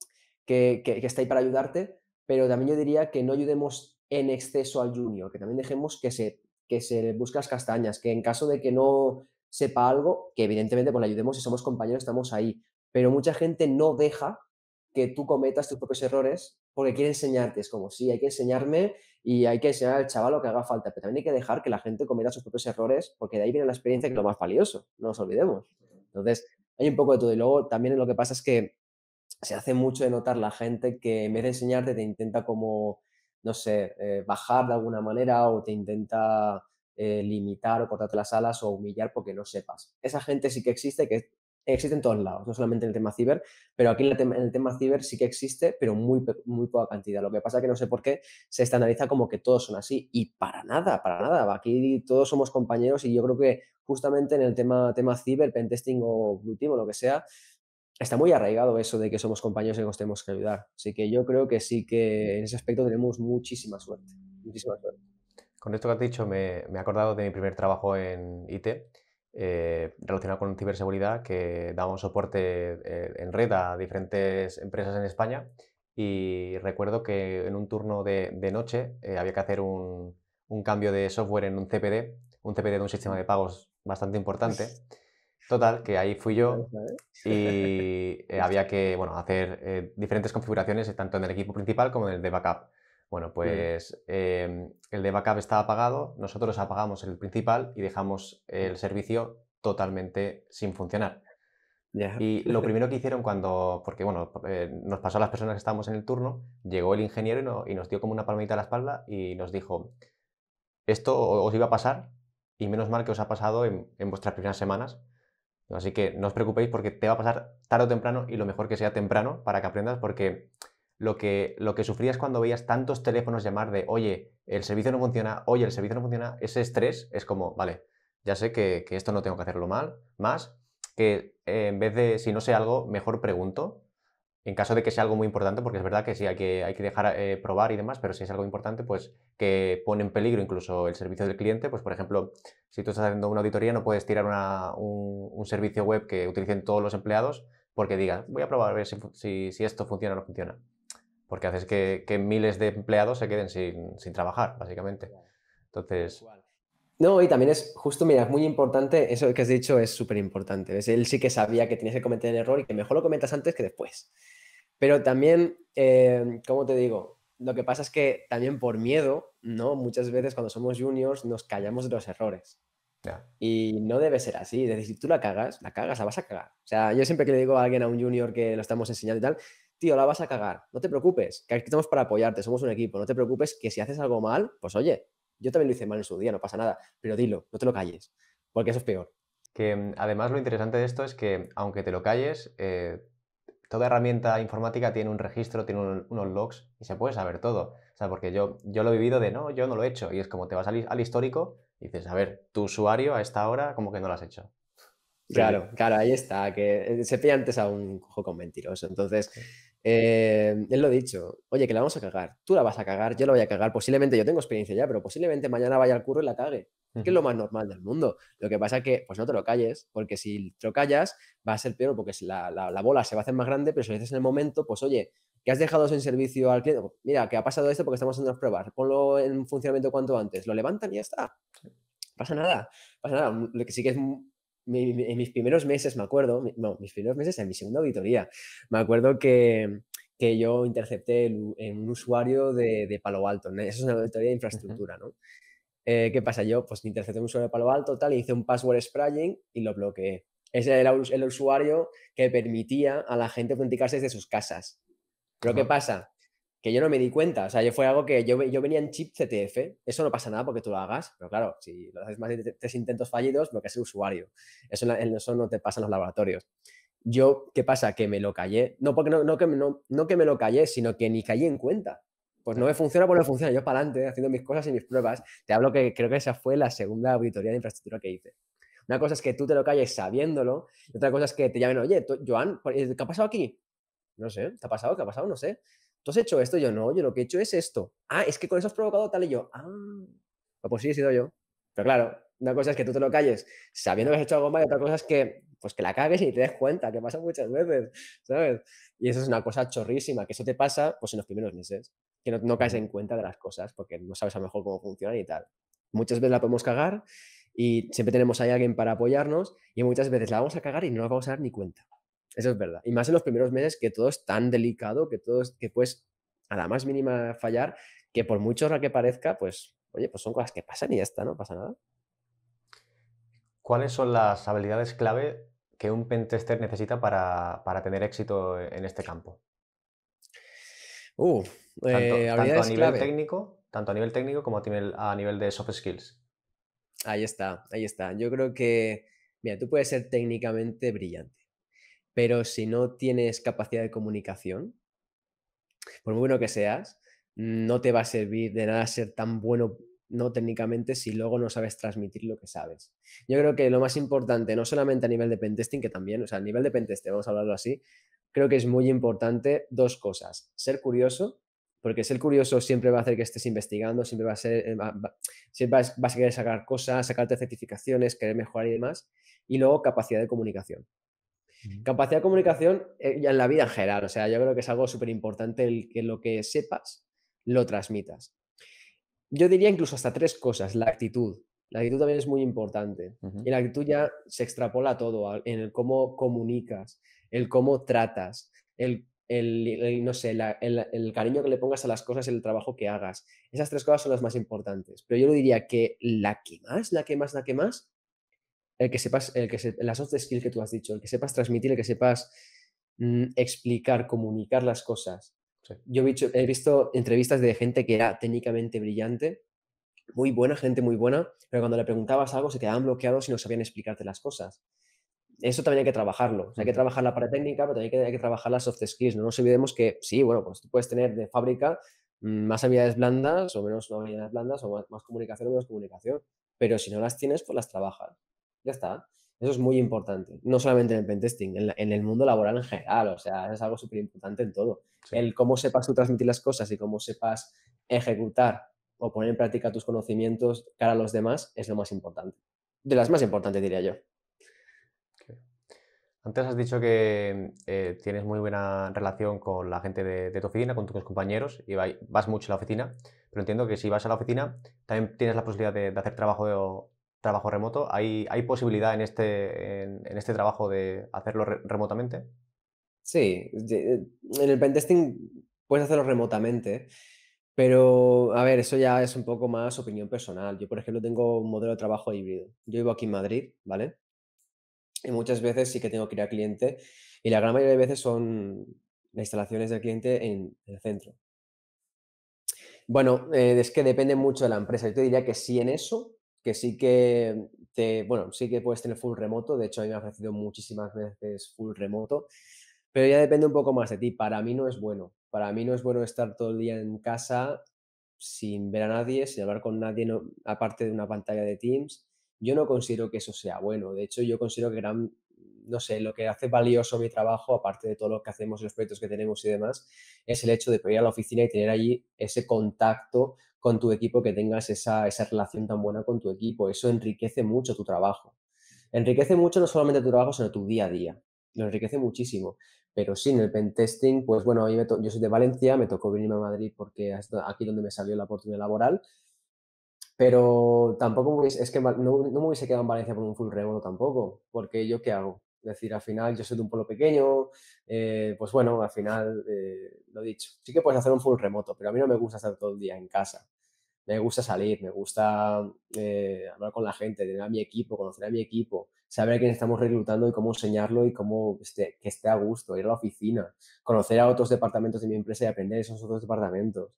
que, está ahí para ayudarte, pero también yo diría que no ayudemos en exceso al junior, que también dejemos que se, que se busque las castañas, que en caso de que no sepa algo, que evidentemente pues, le ayudemos y somos compañeros, estamos ahí, pero mucha gente no deja que tú cometas tus propios errores porque quiere enseñarte. Es como, si hay que enseñarme y hay que enseñar al chaval lo que haga falta, pero también hay que dejar que la gente cometa sus propios errores, porque de ahí viene la experiencia que es lo más valioso, no nos olvidemos. Entonces, hay un poco de todo. Y luego también lo que pasa es que se hace mucho de notar la gente que en vez de enseñarte te intenta como, no sé, eh, bajar de alguna manera o te intenta eh, limitar o cortarte las alas o humillar porque no sepas. Esa gente sí que existe, que existe en todos lados, no solamente en el tema ciber, pero aquí en el, tema, ciber sí que existe, pero muy, muy poca cantidad. Lo que pasa es que no sé por qué se estandariza como que todos son así y para nada, para nada. Aquí todos somos compañeros y yo creo que justamente en el tema, tema ciber, pentesting o blue team o lo que sea, está muy arraigado eso de que somos compañeros y que nos tenemos que ayudar. Así que yo creo que sí que en ese aspecto tenemos muchísima suerte, Con esto que has dicho me, me he acordado de mi primer trabajo en IT eh, relacionado con ciberseguridad que daba un soporte eh, en red a diferentes empresas en España y recuerdo que en un turno de, noche eh, había que hacer un, cambio de software en un CPD, un CPD de un sistema de pagos bastante importante. Total, que ahí fui yo y había que bueno, hacer diferentes configuraciones tanto en el equipo principal como en el de backup. Bueno, pues em, el de backup estaba apagado, nosotros apagamos el principal y dejamos el servicio totalmente sin funcionar. Y lo primero que hicieron cuando, porque bueno, eh, nos pasó a las personas que estábamos en el turno, llegó el ingeniero y, y, nos dio como una palmadita a la espalda y nos dijo, esto os iba a pasar y menos mal que os ha pasado en, en vuestras primeras semanas. Así que no os preocupéis porque te va a pasar tarde o temprano y lo mejor que sea temprano para que aprendas porque lo que, lo que sufrías cuando veías tantos teléfonos llamar de, oye, el servicio no funciona, oye, el servicio no funciona, ese estrés es como, vale, ya sé que, esto no tengo que hacerlo mal, más, que eh, en vez de, si no sé algo, mejor pregunto, en caso de que sea algo muy importante, porque es verdad que sí, hay que, hay que dejar eh, probar y demás, pero si es algo importante, pues que pone en peligro incluso el servicio del cliente, pues por ejemplo, si tú estás haciendo una auditoría, no puedes tirar un, servicio web que utilicen todos los empleados porque digas, voy a probar a ver si esto funciona o no funciona porque haces que, miles de empleados se queden sin, trabajar, básicamente. Entonces... No, y también es justo, mira, es muy importante, eso que has dicho es súper importante. Él sí que sabía que tenías que cometer el error y que mejor lo cometas antes que después. Pero también, como em, ¿cómo te digo? Lo que pasa es que también por miedo, ¿no? Muchas veces cuando somos juniors nos callamos de los errores. Y no debe ser así. Es decir, si tú la cagas, la cagas, la vas a cagar. O sea, yo siempre que le digo a alguien, a un junior que lo estamos enseñando y tal, la vas a cagar, no te preocupes, que aquí estamos para apoyarte, somos un equipo, no te preocupes que si haces algo mal, pues oye, yo también lo hice mal en su día, no pasa nada, pero dilo, no te lo calles, porque eso es peor. Que mm, además lo interesante de esto es que aunque te lo calles, eh, toda herramienta informática tiene un registro, tiene unos logs y se puede saber todo. O sea, porque yo, yo lo he vivido de no, yo no lo he hecho. Y es como te vas al, al histórico y dices, a ver, tu usuario a esta hora como que no lo has hecho. Claro, claro, ahí está, que eh, se pilla antes a un cojo con mentiroso. Entonces, eh, él lo ha dicho, oye, que la vamos a cagar, tú la vas a cagar, yo la voy a cagar, posiblemente yo tengo experiencia ya, pero posiblemente mañana vaya al curro y la cague, que es lo más normal del mundo. Lo que pasa es que, pues no te lo calles, porque si te lo callas va a ser peor, porque la, bola se va a hacer más grande, pero si lo dices en el momento, pues oye, que has dejado sin servicio al cliente, mira, que ha pasado esto porque estamos haciendo las pruebas, ponlo en funcionamiento cuanto antes, lo levantan y ya está. Pasa nada, pasa nada. Lo que sí que es en mis primeros meses, me acuerdo, mis primeros meses en mi segunda auditoría, me acuerdo que, que yo intercepté en un usuario de, Palo Alto, eso es una auditoría de infraestructura, ¿no? Eh, ¿Qué pasa? Yo pues intercepté un usuario de Palo Alto, tal, hice un password spraying y lo bloqueé. Ese era el, usuario que permitía a la gente autenticarse desde sus casas. Pero ¿qué pasa? que yo no me di cuenta. O sea, yo fue algo que yo, yo venía en chip CTF. Eso no pasa nada porque tú lo hagas, pero claro, si lo haces más de tres intentos fallidos, lo que es el usuario. Eso, eso no te pasa en los laboratorios. Yo, ¿qué pasa? Que me lo callé. No, porque no, no que, me lo callé, sino que ni caí en cuenta. Pues no me funciona, porque no funciona. Yo para adelante, haciendo mis cosas y mis pruebas. Te hablo que creo que esa fue la segunda auditoría de infraestructura que hice. Una cosa es que tú te lo calles sabiéndolo, y otra cosa es que te llamen, oye, Joan, ¿qué ha pasado aquí? No sé, ¿te ha pasado? ¿Qué ha pasado? No sé. ¿tú has hecho esto? yo, no, yo lo que he hecho es esto. Ah, es que con eso has provocado tal y yo. Ah, ah, pues sí, he sido yo. Pero claro, una cosa es que tú te lo calles sabiendo que has hecho algo mal y otra cosa es que pues que la cagues y te des cuenta, que pasa muchas veces, ¿sabes? Y eso es una cosa chorrísima, que eso te pasa pues en los primeros meses, que no, caes en cuenta de las cosas porque no sabes a lo mejor cómo funcionan y tal. Muchas veces la podemos cagar y siempre tenemos ahí a alguien para apoyarnos y muchas veces la vamos a cagar y no nos vamos a dar ni cuenta. Eso es verdad. Y más en los primeros meses que todo es tan delicado, que todo es, que pues a la más mínima fallar, que por mucho que parezca, pues, oye, pues son cosas que pasan y ya está, no pasa nada. ¿Cuáles son las habilidades clave que un pentester necesita para, tener éxito en este campo? Uh, tanto, eh, a nivel técnico, tanto a nivel técnico como a nivel, a nivel de soft skills. Ahí está, ahí está. Yo creo que, mira, tú puedes ser técnicamente brillante pero si no tienes capacidad de comunicación, por muy bueno que seas, no te va a servir de nada ser tan bueno no técnicamente si luego no sabes transmitir lo que sabes. Yo creo que lo más importante, no solamente a nivel de pentesting, que también, o sea, a nivel de pentesting, vamos a hablarlo así, creo que es muy importante dos cosas. Ser curioso, porque ser curioso siempre va a hacer que estés investigando, siempre va a ser, eh, vas a querer sacar cosas, sacarte certificaciones, querer mejorar y demás. Y luego capacidad de comunicación. Capacidad de comunicación eh, en la vida en general, o sea, yo creo que es algo súper importante el que lo que sepas lo transmitas. Yo diría incluso hasta tres cosas, la actitud. La actitud también es muy importante. Y la actitud ya se extrapola todo, en el cómo comunicas, el cómo tratas, el, el, no sé, el, cariño que le pongas a las cosas, el trabajo que hagas. Esas tres cosas son las más importantes. Pero yo lo diría que la que más, la que más, la que más el que sepas, el que se, soft skill que tú has dicho, el que sepas transmitir, el que sepas mm, explicar, comunicar las cosas. Yo he visto, entrevistas de gente que era técnicamente brillante, muy buena, gente muy buena, pero cuando le preguntabas algo se quedaban bloqueados y no sabían explicarte las cosas. Eso también hay que trabajarlo. hay que trabajar la parte técnica, pero también hay que, que trabajar las soft skills. No nos olvidemos que sí, bueno, pues tú puedes tener de fábrica mm, más habilidades blandas o menos habilidades blandas o más, más comunicación o menos comunicación. Pero si no las tienes, pues las trabajas. Ya está. Eso es muy importante, no solamente en el pentesting, en, el mundo laboral en general, o sea, es algo súper importante en todo. El cómo sepas tú transmitir las cosas y cómo sepas ejecutar o poner en práctica tus conocimientos cara a los demás es lo más importante. De las más importantes, diría yo. Antes has dicho que eh, tienes muy buena relación con la gente de, tu oficina, con tus compañeros, y vas mucho a la oficina, pero entiendo que si vas a la oficina también tienes la posibilidad de, de hacer trabajo trabajo remoto. ¿Hay, hay posibilidad en este, en, este trabajo de hacerlo remotamente? Sí, en el pentesting puedes hacerlo remotamente, pero a ver, eso ya es un poco más opinión personal. Yo, por ejemplo, tengo un modelo de trabajo híbrido. Yo vivo aquí en Madrid, ¿vale? Y muchas veces sí que tengo que ir al cliente y la gran mayoría de veces son las instalaciones del cliente en el centro. Bueno, eh, es que depende mucho de la empresa. Yo te diría que sí en eso, que sí que te, bueno, sí que puedes tener full remoto, de hecho a mí me ha parecido muchísimas veces full remoto, pero ya depende un poco más de ti, para mí no es bueno, para mí no es bueno estar todo el día en casa sin ver a nadie, sin hablar con nadie, aparte de una pantalla de Teams, yo no considero que eso sea bueno, de hecho yo considero que gran no sé, lo que hace valioso mi trabajo, aparte de todo lo que hacemos y los proyectos que tenemos y demás, es el hecho de poder ir a la oficina y tener allí ese contacto con tu equipo, que tengas esa, relación tan buena con tu equipo. Eso enriquece mucho tu trabajo. Enriquece mucho no solamente tu trabajo, sino tu día a día. Lo enriquece muchísimo. Pero sí, en el pentesting, pues bueno, yo soy de Valencia, me tocó venirme a Madrid porque es aquí donde me salió la oportunidad laboral pero tampoco es que no, no, me hubiese quedado en Valencia por un full rebolo tampoco, porque yo qué hago? Es decir, al final yo soy de un pueblo pequeño, eh, pues bueno, al final eh, lo dicho. Sí que puedes hacer un full remoto, pero a mí no me gusta estar todo el día en casa. Me gusta salir, me gusta eh, hablar con la gente, tener a mi equipo, conocer a mi equipo, saber a quién estamos reclutando y cómo enseñarlo y cómo este, que esté a gusto, ir a la oficina, conocer a otros departamentos de mi empresa y aprender esos otros departamentos.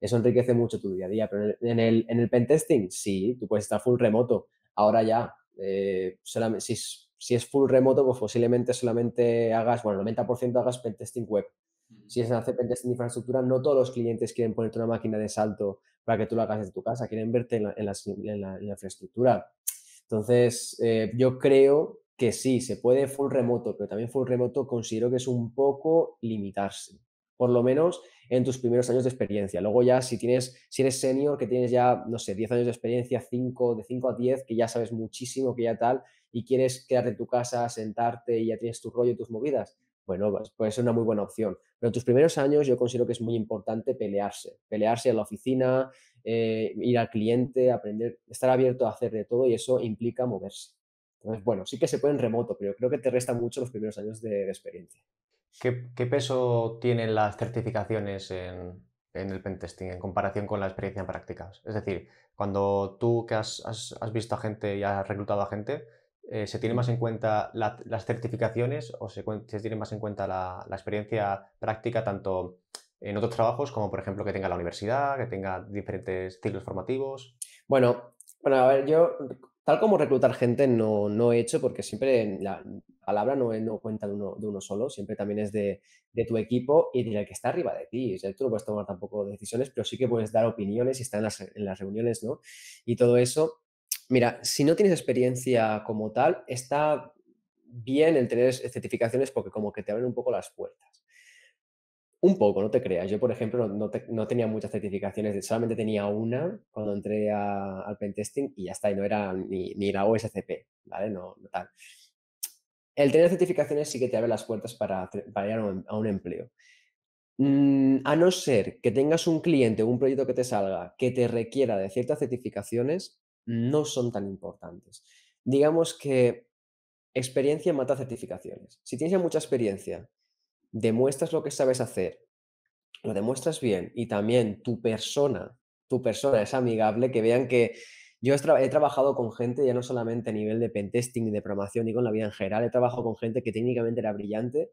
Eso enriquece mucho tu día a día, pero en el, en el, pentesting, sí, tú puedes estar full remoto. Ahora ya, solamente, si si es full remoto, pues posiblemente solamente hagas, bueno, el 90% hagas pentesting web. Si es hacer pentesting infraestructura, no todos los clientes quieren ponerte una máquina de salto para que tú lo hagas desde tu casa, quieren verte en la, infraestructura. Entonces, eh, yo creo que sí, se puede full remoto, pero también full remoto considero que es un poco limitarse, por lo menos en tus primeros años de experiencia. Luego ya si tienes, si eres senior, que tienes ya, no sé, 10 años de experiencia, 5, de 5 a 10, que ya sabes muchísimo, que ya tal, y quieres quedarte en tu casa, sentarte y ya tienes tu rollo y tus movidas, bueno, pues puede ser una muy buena opción. Pero en tus primeros años yo considero que es muy importante pelearse, pelearse en la oficina, eh, ir al cliente, aprender, estar abierto a hacer de todo y eso implica moverse. Entonces, bueno, sí que se puede en remoto, pero creo que te resta mucho los primeros años de, experiencia. ¿Qué, peso tienen las certificaciones en, en, el pentesting en comparación con la experiencia práctica? Es decir, cuando tú que has, has visto a gente y has reclutado a gente, eh, se tiene más en cuenta las certificaciones o se, se, tiene más en cuenta la, experiencia práctica tanto en otros trabajos como por ejemplo que tenga la universidad, que tenga diferentes ciclos formativos? Bueno, bueno a ver, yo tal como reclutar gente no, no he hecho porque siempre la palabra no, no cuenta de uno, de uno, solo, siempre también es de, tu equipo y del que está arriba de ti. O tú no puedes tomar tampoco decisiones, pero sí que puedes dar opiniones y estar en las, en las reuniones, ¿no? Y todo eso Mira, si no tienes experiencia como tal, está bien el tener certificaciones porque como que te abren un poco las puertas. Un poco, no te creas. Yo, por ejemplo, no, tenía muchas certificaciones, solamente tenía una cuando entré al pentesting y ya está, y no era ni, la OSCP, ¿vale? No, tal. El tener certificaciones sí que te abre las puertas para, para a un, empleo. Mm, a no ser que tengas un cliente o un proyecto que te salga que te requiera de ciertas certificaciones, no son tan importantes. Digamos que experiencia mata certificaciones. Si tienes mucha experiencia, demuestras lo que sabes hacer, lo demuestras bien y también tu persona, tu persona es amigable, que vean que yo he, trabajado con gente, ya no solamente a nivel de pentesting y de programación, y con la vida en general, he trabajado con gente que técnicamente era brillante,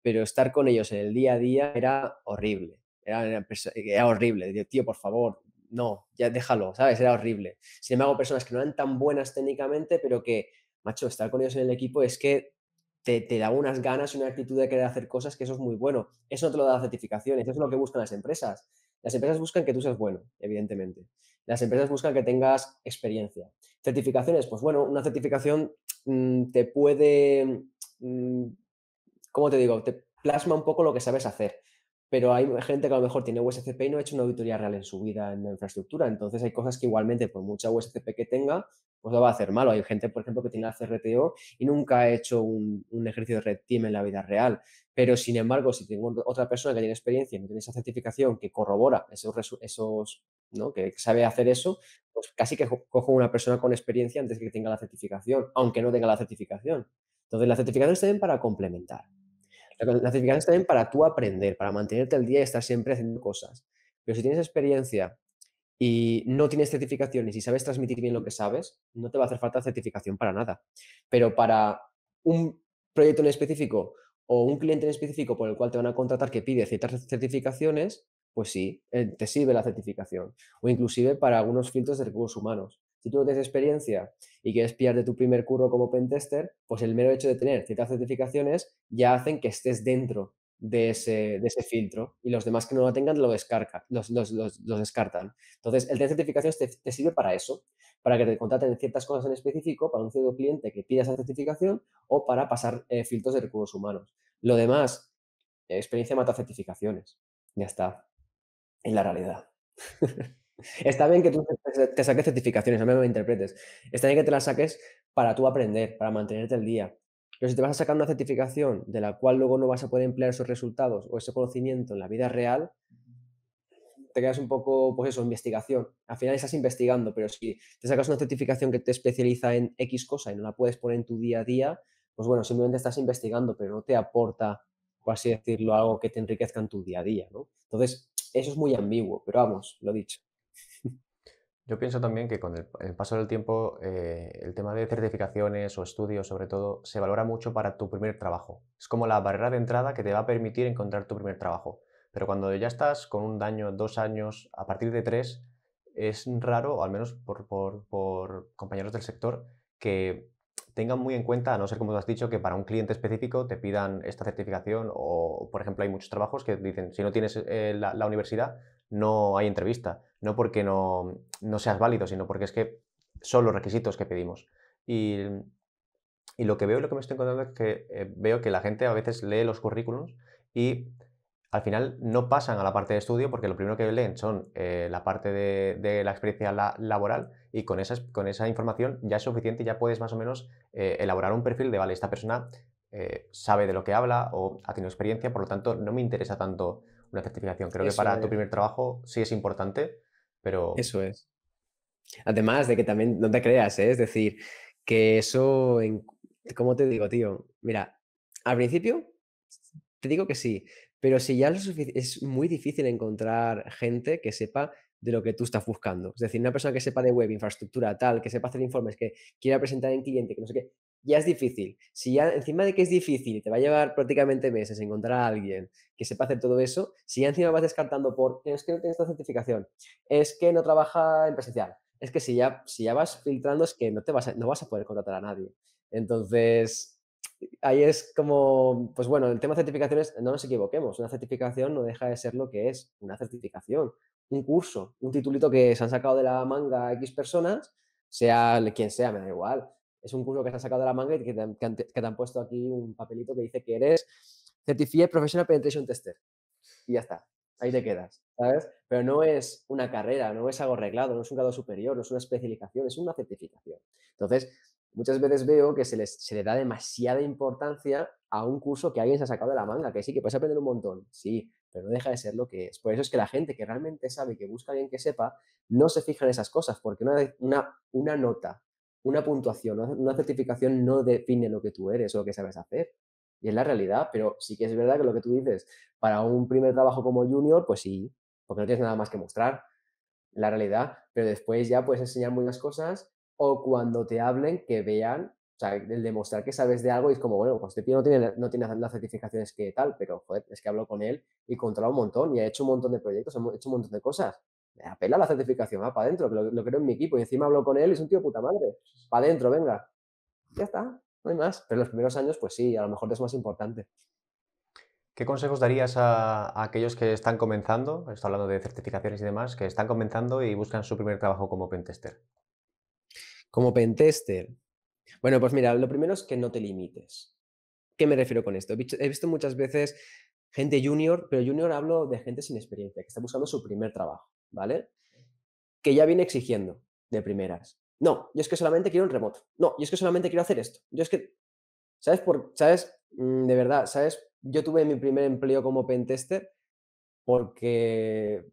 pero estar con ellos en el día a día era horrible. Era, era horrible. Digo, tío, por favor, no, ya déjalo, ¿sabes? Era horrible. Sin embargo, personas que no eran tan buenas técnicamente, pero que, macho, estar con ellos en el equipo es que te, da unas ganas y una actitud de querer hacer cosas que eso es muy bueno. Eso no te lo da la certificación, eso es lo que buscan las empresas. Las empresas buscan que tú seas bueno, evidentemente. Las empresas buscan que tengas experiencia. Certificaciones, pues bueno, una certificación mm, te puede, mm, ¿cómo te digo? Te plasma un poco lo que sabes hacer pero hay gente que a lo mejor tiene USCP y no ha hecho una auditoría real en su vida en la infraestructura. Entonces hay cosas que igualmente, por mucha USCP que tenga, pues lo va a hacer malo. Hay gente, por ejemplo, que tiene la CRTO y nunca ha hecho un, ejercicio de red team en la vida real. Pero sin embargo, si tengo otra persona que tiene experiencia y no tiene esa certificación que corrobora esos, esos que sabe hacer eso, pues casi que cojo una persona con experiencia antes que tenga la certificación, aunque no tenga la certificación. Entonces, las certificaciones se bien para complementar. La certificación es también para tú aprender, para mantenerte al día y estar siempre haciendo cosas. Pero si tienes experiencia y no tienes certificaciones y sabes transmitir bien lo que sabes, no te va a hacer falta certificación para nada. Pero para un proyecto en específico o un cliente en específico por el cual te van a contratar que pide ciertas certificaciones, pues sí, eh, te sirve la certificación. O inclusive para algunos filtros de recursos humanos. Si tú no tienes experiencia y quieres pillar de tu primer curro como pentester, pues el mero hecho de tener ciertas certificaciones ya hacen que estés dentro de ese, filtro y los demás que no lo tengan lo los, los, descartan. Entonces, el tener certificaciones te, sirve para eso, para que te contraten ciertas cosas en específico, para un cierto cliente que pida esa certificación o para pasar eh, filtros de recursos humanos. Lo demás, experiencia mata certificaciones. Ya está, en la realidad. Está bien que tú te, saques certificaciones, a mí me interpretes. Está bien que te las saques para tú aprender, para mantenerte el día. Pero si te vas a sacar una certificación de la cual luego no vas a poder emplear esos resultados o ese conocimiento en la vida real, te quedas un poco, pues eso, investigación. Al final estás investigando, pero si te sacas una certificación que te especializa en X cosa y no la puedes poner en tu día a día, pues bueno, simplemente estás investigando, pero no te aporta, por así decirlo, algo que te enriquezca en tu día a día, ¿no? Entonces, eso es muy ambiguo, pero vamos, lo dicho. Yo pienso también que con el, paso del tiempo eh, el tema de certificaciones o estudios sobre todo se valora mucho para tu primer trabajo. Es como la barrera de entrada que te va a permitir encontrar tu primer trabajo. Pero cuando ya estás con un daño, dos años, a partir de tres, es raro, al menos por, compañeros del sector, que tengan muy en cuenta, a no ser como tú has dicho, que para un cliente específico te pidan esta certificación o, por ejemplo, hay muchos trabajos que dicen, si no tienes eh, la, universidad, no hay entrevista, no porque no, no seas válido, sino porque es que son los requisitos que pedimos. Y, y lo que veo y lo que me estoy encontrando es que eh, veo que la gente a veces lee los currículums y al final no pasan a la parte de estudio porque lo primero que leen son eh, la parte de, la experiencia laboral y con esa, con esa información ya es suficiente, ya puedes más o menos eh, elaborar un perfil de, vale, esta persona sabe de lo que habla o ha tenido experiencia, por lo tanto no me interesa tanto una certificación. Creo que para tu primer trabajo sí es importante, pero... Eso es. Además de que también, no te creas, ¿eh? es decir, que eso, en, ¿cómo te digo, tío? Mira, al principio te digo que sí, pero si ya es muy difícil encontrar gente que sepa de lo que tú estás buscando. Es decir, una persona que sepa de web, infraestructura, tal, que sepa hacer informes, que quiera presentar en cliente, que no sé qué, ya es difícil. Si ya encima de que es difícil, te va a llevar prácticamente meses encontrar a alguien que sepa hacer todo eso, si ya encima vas descartando por es que no tienes esta certificación, es que no trabaja en presencial, es que si ya, si ya vas filtrando es que no, te vas a, no vas a poder contratar a nadie. Entonces, ahí es como, pues bueno, el tema de certificaciones, no nos equivoquemos, una certificación no deja de ser lo que es, una certificación, un curso, un titulito que se han sacado de la manga X personas, sea quien sea, me da igual, es un curso que se ha sacado de la manga y que te, han, puesto aquí un papelito que dice que eres Certified Professional Penetration Tester. Y ya está, ahí te quedas, ¿sabes? Pero no es una carrera, no es algo arreglado, no es un grado superior, no es una especialización, es una certificación. Entonces, muchas veces veo que se, le da demasiada importancia a un curso que alguien se ha sacado de la manga, que sí, que puedes aprender un montón, sí, pero no deja de ser lo que es. Por eso es que la gente que realmente sabe, que busca a alguien que sepa, no se fija en esas cosas, porque una, una nota una puntuación, una certificación no define lo que tú eres o lo que sabes hacer. Y es la realidad, pero sí que es verdad que lo que tú dices, para un primer trabajo como junior, pues sí, porque no tienes nada más que mostrar, la realidad, pero después ya puedes enseñar muchas cosas o cuando te hablen que vean, o sea, el demostrar que sabes de algo y es como, bueno, pues este tío no tiene, no tiene las certificaciones que tal, pero joder, es que hablo con él y controla un montón y ha hecho un montón de proyectos, ha hecho un montón de cosas me apela la certificación, va para adentro, lo, creo en mi equipo. Y encima hablo con él y es un tío puta madre. Para adentro, venga. Ya está, no hay más. Pero en los primeros años, pues sí, a lo mejor es más importante. ¿Qué consejos darías a aquellos que están comenzando, estoy hablando de certificaciones y demás, que están comenzando y buscan su primer trabajo como pentester? Como pentester. Bueno, pues mira, lo primero es que no te limites. ¿Qué me refiero con esto? He visto muchas veces gente junior, pero junior hablo de gente sin experiencia, que está buscando su primer trabajo. ¿vale? Que ya viene exigiendo de primeras. No, yo es que solamente quiero un remoto. No, yo es que solamente quiero hacer esto. Yo es que, ¿sabes? Por, ¿Sabes? Mm, de verdad, ¿sabes? Yo tuve mi primer empleo como pentester porque,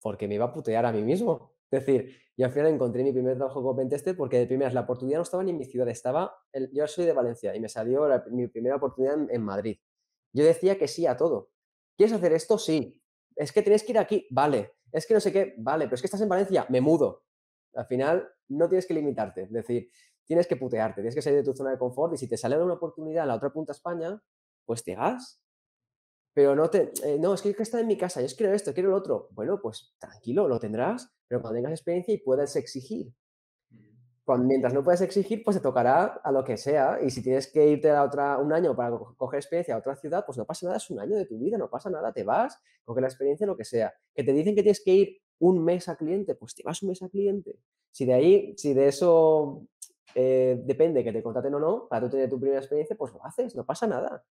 porque me iba a putear a mí mismo. Es decir, yo al final encontré mi primer trabajo como pentester porque de primeras la oportunidad no estaba ni en mi ciudad, estaba, yo soy de Valencia y me salió mi primera oportunidad en, Madrid. Yo decía que sí a todo. ¿Quieres hacer esto? Sí. Es que tienes que ir aquí. Vale es que no sé qué, vale, pero es que estás en Valencia, me mudo. Al final, no tienes que limitarte, es decir, tienes que putearte, tienes que salir de tu zona de confort y si te sale una oportunidad a la otra punta de España, pues te vas. Pero no te, eh, no, es que, es que está en mi casa, yo quiero esto, quiero lo otro. Bueno, pues tranquilo, lo tendrás, pero cuando tengas experiencia y puedas exigir mientras no puedes exigir, pues te tocará a lo que sea. Y si tienes que irte a otra, un año para coger experiencia a otra ciudad, pues no pasa nada, es un año de tu vida, no pasa nada, te vas, coge la experiencia, lo que sea. Que te dicen que tienes que ir un mes a cliente, pues te vas un mes a cliente. Si de ahí, si de eso eh, depende que te contraten o no, para tú tener tu primera experiencia, pues lo haces, no pasa nada.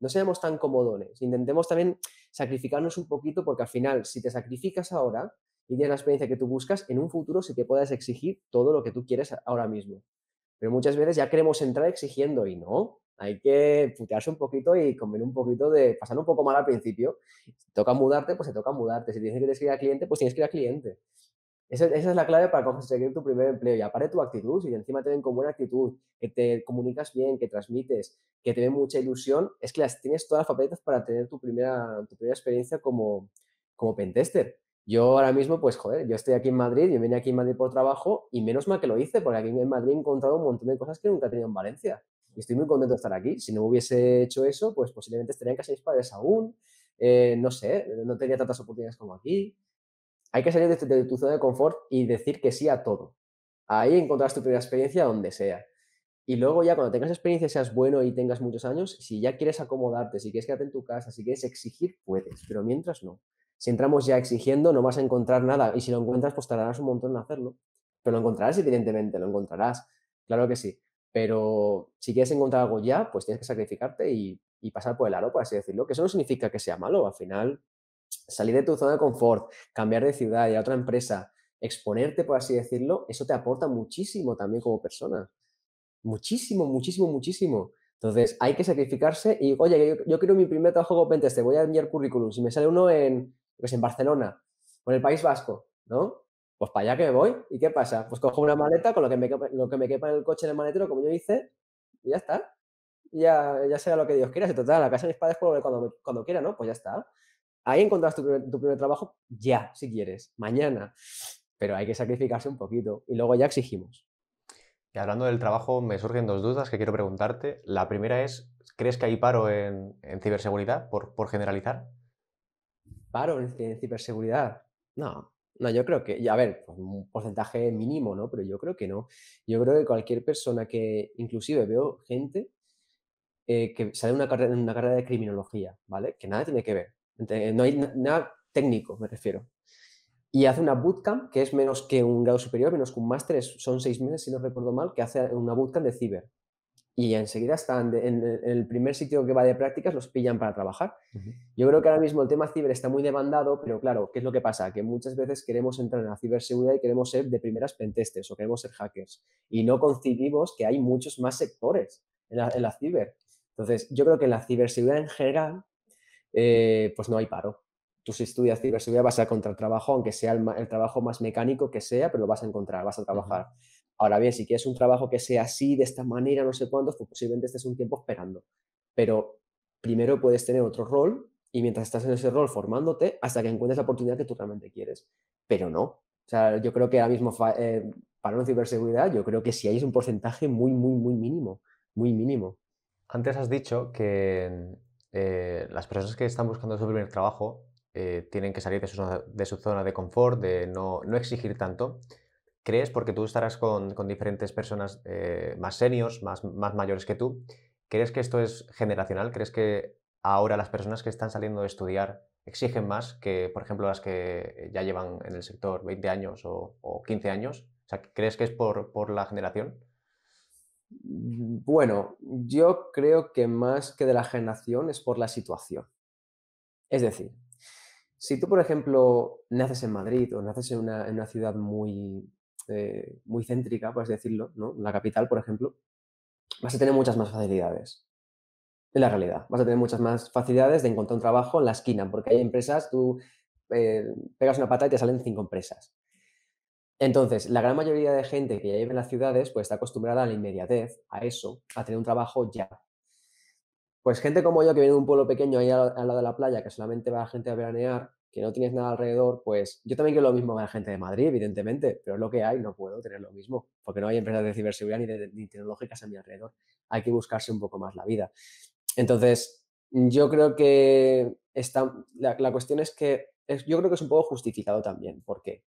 No seamos tan comodones. Intentemos también sacrificarnos un poquito porque al final, si te sacrificas ahora, y tienes la experiencia que tú buscas, en un futuro sí que puedas exigir todo lo que tú quieres ahora mismo. Pero muchas veces ya queremos entrar exigiendo y no, hay que putearse un poquito y comer un poquito de, pasar un poco mal al principio. toca mudarte, pues se toca mudarte. Si tienes que ir a cliente, pues tienes que ir a cliente. Esa, es la clave para conseguir tu primer empleo. Y aparte tu actitud, si encima te ven con buena actitud, que te comunicas bien, que transmites, que te ve mucha ilusión, es que las tienes todas las papeletas para tener tu primera, tu primera experiencia como, como pentester. Yo ahora mismo, pues joder, yo estoy aquí en Madrid, yo vine aquí en Madrid por trabajo y menos mal que lo hice, porque aquí en Madrid he encontrado un montón de cosas que nunca he tenido en Valencia. Y estoy muy contento de estar aquí. Si no hubiese hecho eso, pues posiblemente estaría en casa de mis padres aún. Eh, no sé, no tenía tantas oportunidades como aquí. Hay que salir de tu, de tu zona de confort y decir que sí a todo. Ahí encontrarás tu primera experiencia donde sea. Y luego ya cuando tengas experiencia, seas bueno y tengas muchos años, si ya quieres acomodarte, si quieres quedarte en tu casa, si quieres exigir, puedes, pero mientras no. Si entramos ya exigiendo, no vas a encontrar nada. Y si lo encuentras, pues tardarás un montón en hacerlo. Pero lo encontrarás, evidentemente, lo encontrarás. Claro que sí. Pero si quieres encontrar algo ya, pues tienes que sacrificarte y, pasar por el aro, por así decirlo. Que eso no significa que sea malo. Al final, salir de tu zona de confort, cambiar de ciudad y a otra empresa, exponerte, por así decirlo, eso te aporta muchísimo también como persona. Muchísimo, muchísimo, muchísimo. Entonces, hay que sacrificarse y, oye, yo, quiero mi primer trabajo con te voy a enviar currículum. Si me sale uno en, pues en Barcelona o en el País Vasco, ¿no? Pues para allá que me voy. ¿Y qué pasa? Pues cojo una maleta con lo que me, quepa en el coche en el maletero, como yo hice, y ya está. Ya, sea lo que Dios quiera. Si total, la casa de mis padres cuando, quiera, ¿no? Pues ya está. Ahí encuentras tu, primer trabajo ya, si quieres, mañana. Pero hay que sacrificarse un poquito. Y luego ya exigimos. Y hablando del trabajo, me surgen dos dudas que quiero preguntarte. La primera es, ¿crees que hay paro en, ciberseguridad, por generalizar? o en ciberseguridad? No, no, yo creo que, a ver, pues, un porcentaje mínimo, ¿no? Pero yo creo que no. Yo creo que cualquier persona que, inclusive veo gente eh, que sale de una carrera, una carrera de criminología, ¿vale? Que nada tiene que ver. No hay nada técnico, me refiero. Y hace una bootcamp que es menos que un grado superior, menos que un máster, son seis meses, si no recuerdo mal, que hace una bootcamp de ciber y enseguida están en, el primer sitio que va de prácticas, los pillan para trabajar. Yo creo que ahora mismo el tema ciber está muy demandado, pero claro, ¿qué es lo que pasa? Que muchas veces queremos entrar en la ciberseguridad y queremos ser de primeras pentestes o queremos ser hackers y no concibimos que hay muchos más sectores en la, ciber. Entonces, yo creo que en la ciberseguridad en general, eh, pues no hay paro. Tú si estudias ciberseguridad vas a encontrar trabajo, aunque sea el, trabajo más mecánico que sea, pero lo vas a encontrar, vas a trabajar. Ahora bien, si quieres un trabajo que sea así, de esta manera, no sé cuándo, pues posiblemente estés un tiempo esperando. Pero primero puedes tener otro rol y mientras estás en ese rol formándote hasta que encuentres la oportunidad que tú realmente quieres. Pero no. O sea, yo creo que ahora mismo eh, para una ciberseguridad, yo creo que si hay un porcentaje muy, muy, muy mínimo. Muy mínimo. Antes has dicho que eh, las personas que están buscando su primer trabajo eh, tienen que salir de su, zona de confort, de no, no exigir tanto. ¿Crees, porque tú estarás con, diferentes personas eh, más seniors, más, mayores que tú, ¿crees que esto es generacional? ¿Crees que ahora las personas que están saliendo de estudiar exigen más que, por ejemplo, las que ya llevan en el sector 20 años o, 15 años? O sea, ¿crees que es por, la generación? Mm, bueno, yo creo que más que de la generación es por la situación. Es decir, si tú, por ejemplo, naces en Madrid o naces en una, en una ciudad muy, este, muy céntrica, por decirlo, la capital, por ejemplo, vas a tener muchas más facilidades. En la realidad. Vas a tener muchas más facilidades de encontrar un trabajo en la esquina, porque hay empresas, tú eh, pegas una pata y te salen cinco empresas. Entonces, la gran mayoría de gente que ya vive en las ciudades, pues está acostumbrada a la inmediatez, a eso, a tener un trabajo ya. Pues gente como yo que viene de un pueblo pequeño ahí al, lado de la playa, que solamente va gente a veranear, que no tienes nada alrededor, pues yo también quiero lo mismo que la gente de Madrid, evidentemente, pero es lo que hay, no puedo tener lo mismo, porque no hay empresas de ciberseguridad ni, tecnológicas a mi alrededor. Hay que buscarse un poco más la vida. Entonces, yo creo que está, la, cuestión es que yo creo que es un poco justificado también. ¿Por qué?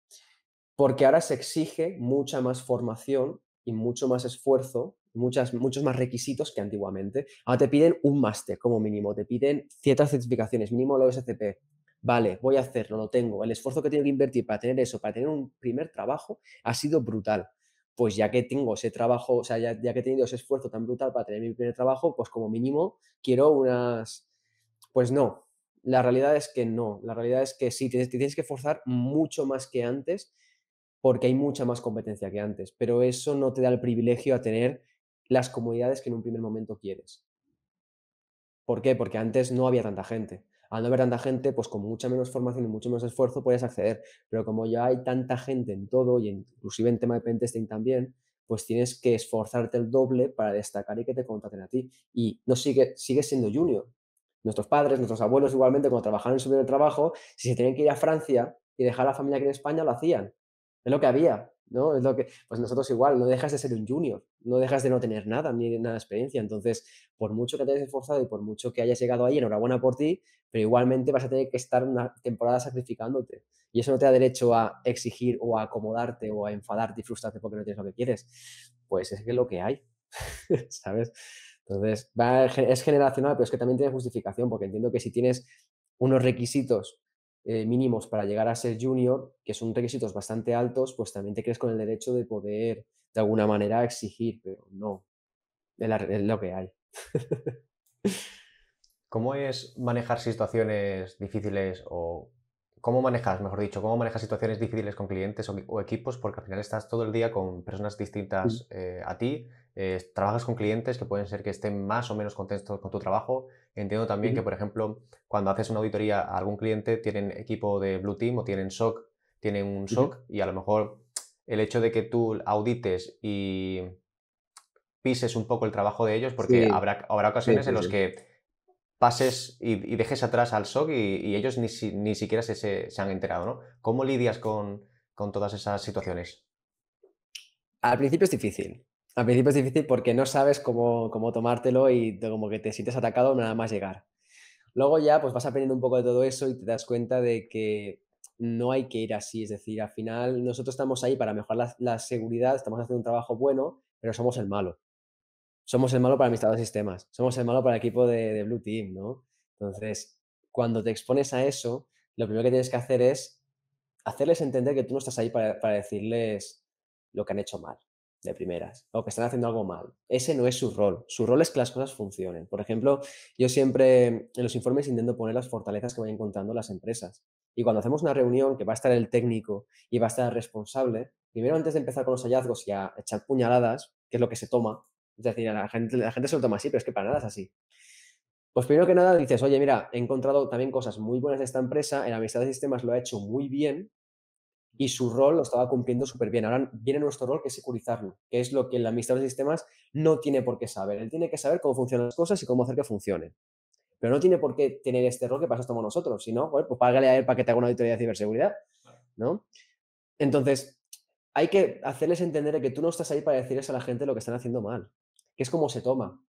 Porque ahora se exige mucha más formación y mucho más esfuerzo, muchas, muchos más requisitos que antiguamente. Ahora te piden un máster como mínimo, te piden ciertas certificaciones, mínimo lo SCP, vale, voy a hacerlo, lo tengo, el esfuerzo que tengo que invertir para tener eso, para tener un primer trabajo, ha sido brutal. Pues ya que tengo ese trabajo, o sea, ya, que he tenido ese esfuerzo tan brutal para tener mi primer trabajo, pues como mínimo quiero unas... Pues no, la realidad es que no, la realidad es que sí, te, tienes que forzar mucho más que antes porque hay mucha más competencia que antes, pero eso no te da el privilegio a tener las comodidades que en un primer momento quieres. ¿Por qué? Porque antes no había tanta gente al no haber tanta gente, pues con mucha menos formación y mucho menos esfuerzo puedes acceder. Pero como ya hay tanta gente en todo, y inclusive en tema de pentesting también, pues tienes que esforzarte el doble para destacar y que te contraten a ti. Y no sigue, sigues siendo junior. Nuestros padres, nuestros abuelos igualmente, cuando trabajaban en su primer trabajo, si se tenían que ir a Francia y dejar a la familia aquí en España, lo hacían. Es lo que había. ¿no? Es lo que, pues nosotros igual, no dejas de ser un junior, no dejas de no tener nada, ni nada de experiencia. Entonces, por mucho que te hayas esforzado y por mucho que hayas llegado ahí, enhorabuena por ti, pero igualmente vas a tener que estar una temporada sacrificándote. Y eso no te da derecho a exigir o a acomodarte o a enfadarte y frustrarte porque no tienes lo que quieres. Pues es que lo que hay, ¿sabes? Entonces, es generacional, pero es que también tiene justificación, porque entiendo que si tienes unos requisitos eh, mínimos para llegar a ser junior, que son requisitos bastante altos, pues también te crees con el derecho de poder de alguna manera exigir, pero no, es, lo que hay. ¿Cómo es manejar situaciones difíciles o cómo manejas, mejor dicho, cómo manejas situaciones difíciles con clientes o, equipos? Porque al final estás todo el día con personas distintas eh, a ti, eh, trabajas con clientes que pueden ser que estén más o menos contentos con tu trabajo. Entiendo también que, por ejemplo, cuando haces una auditoría a algún cliente, tienen equipo de Blue Team o tienen SOC, tienen un SOC y a lo mejor el hecho de que tú audites y pises un poco el trabajo de ellos, porque habrá, ocasiones en las que pases y, dejes atrás al SOC y, ellos ni, siquiera se, han enterado, ¿no? ¿Cómo lidias con, con todas esas situaciones? Al principio es difícil, al principio es difícil porque no sabes cómo, cómo tomártelo y como que te sientes atacado nada más llegar. Luego ya pues vas aprendiendo un poco de todo eso y te das cuenta de que no hay que ir así, es decir, al final nosotros estamos ahí para mejorar la, seguridad, estamos haciendo un trabajo bueno, pero somos el malo. Somos el malo para el estado de sistemas, somos el malo para el equipo de, Blue Team, ¿no? Entonces, cuando te expones a eso, lo primero que tienes que hacer es hacerles entender que tú no estás ahí para decirles lo que han hecho mal de primeras o que están haciendo algo mal. Ese no es su rol. Su rol es que las cosas funcionen. Por ejemplo, yo siempre en los informes intento poner las fortalezas que van encontrando las empresas. Y cuando hacemos una reunión que va a estar el técnico y va a estar el responsable, primero antes de empezar con los hallazgos y a echar puñaladas, que es lo que se toma, es decir, la gente, la gente se lo toma así, pero es que para nada es así. Pues primero que nada dices, oye, mira, he encontrado también cosas muy buenas de esta empresa, en la amistad de sistemas lo ha hecho muy bien, y su rol lo estaba cumpliendo súper bien. Ahora viene nuestro rol que es securizarlo, que es lo que el administrador de sistemas no tiene por qué saber. Él tiene que saber cómo funcionan las cosas y cómo hacer que funcionen. Pero no tiene por qué tener este rol que pasa con nosotros, sino, pues págale a él para que te haga una auditoría de ciberseguridad, ¿no? Entonces, hay que hacerles entender que tú no estás ahí para decirles a la gente lo que están haciendo mal, que es como se toma.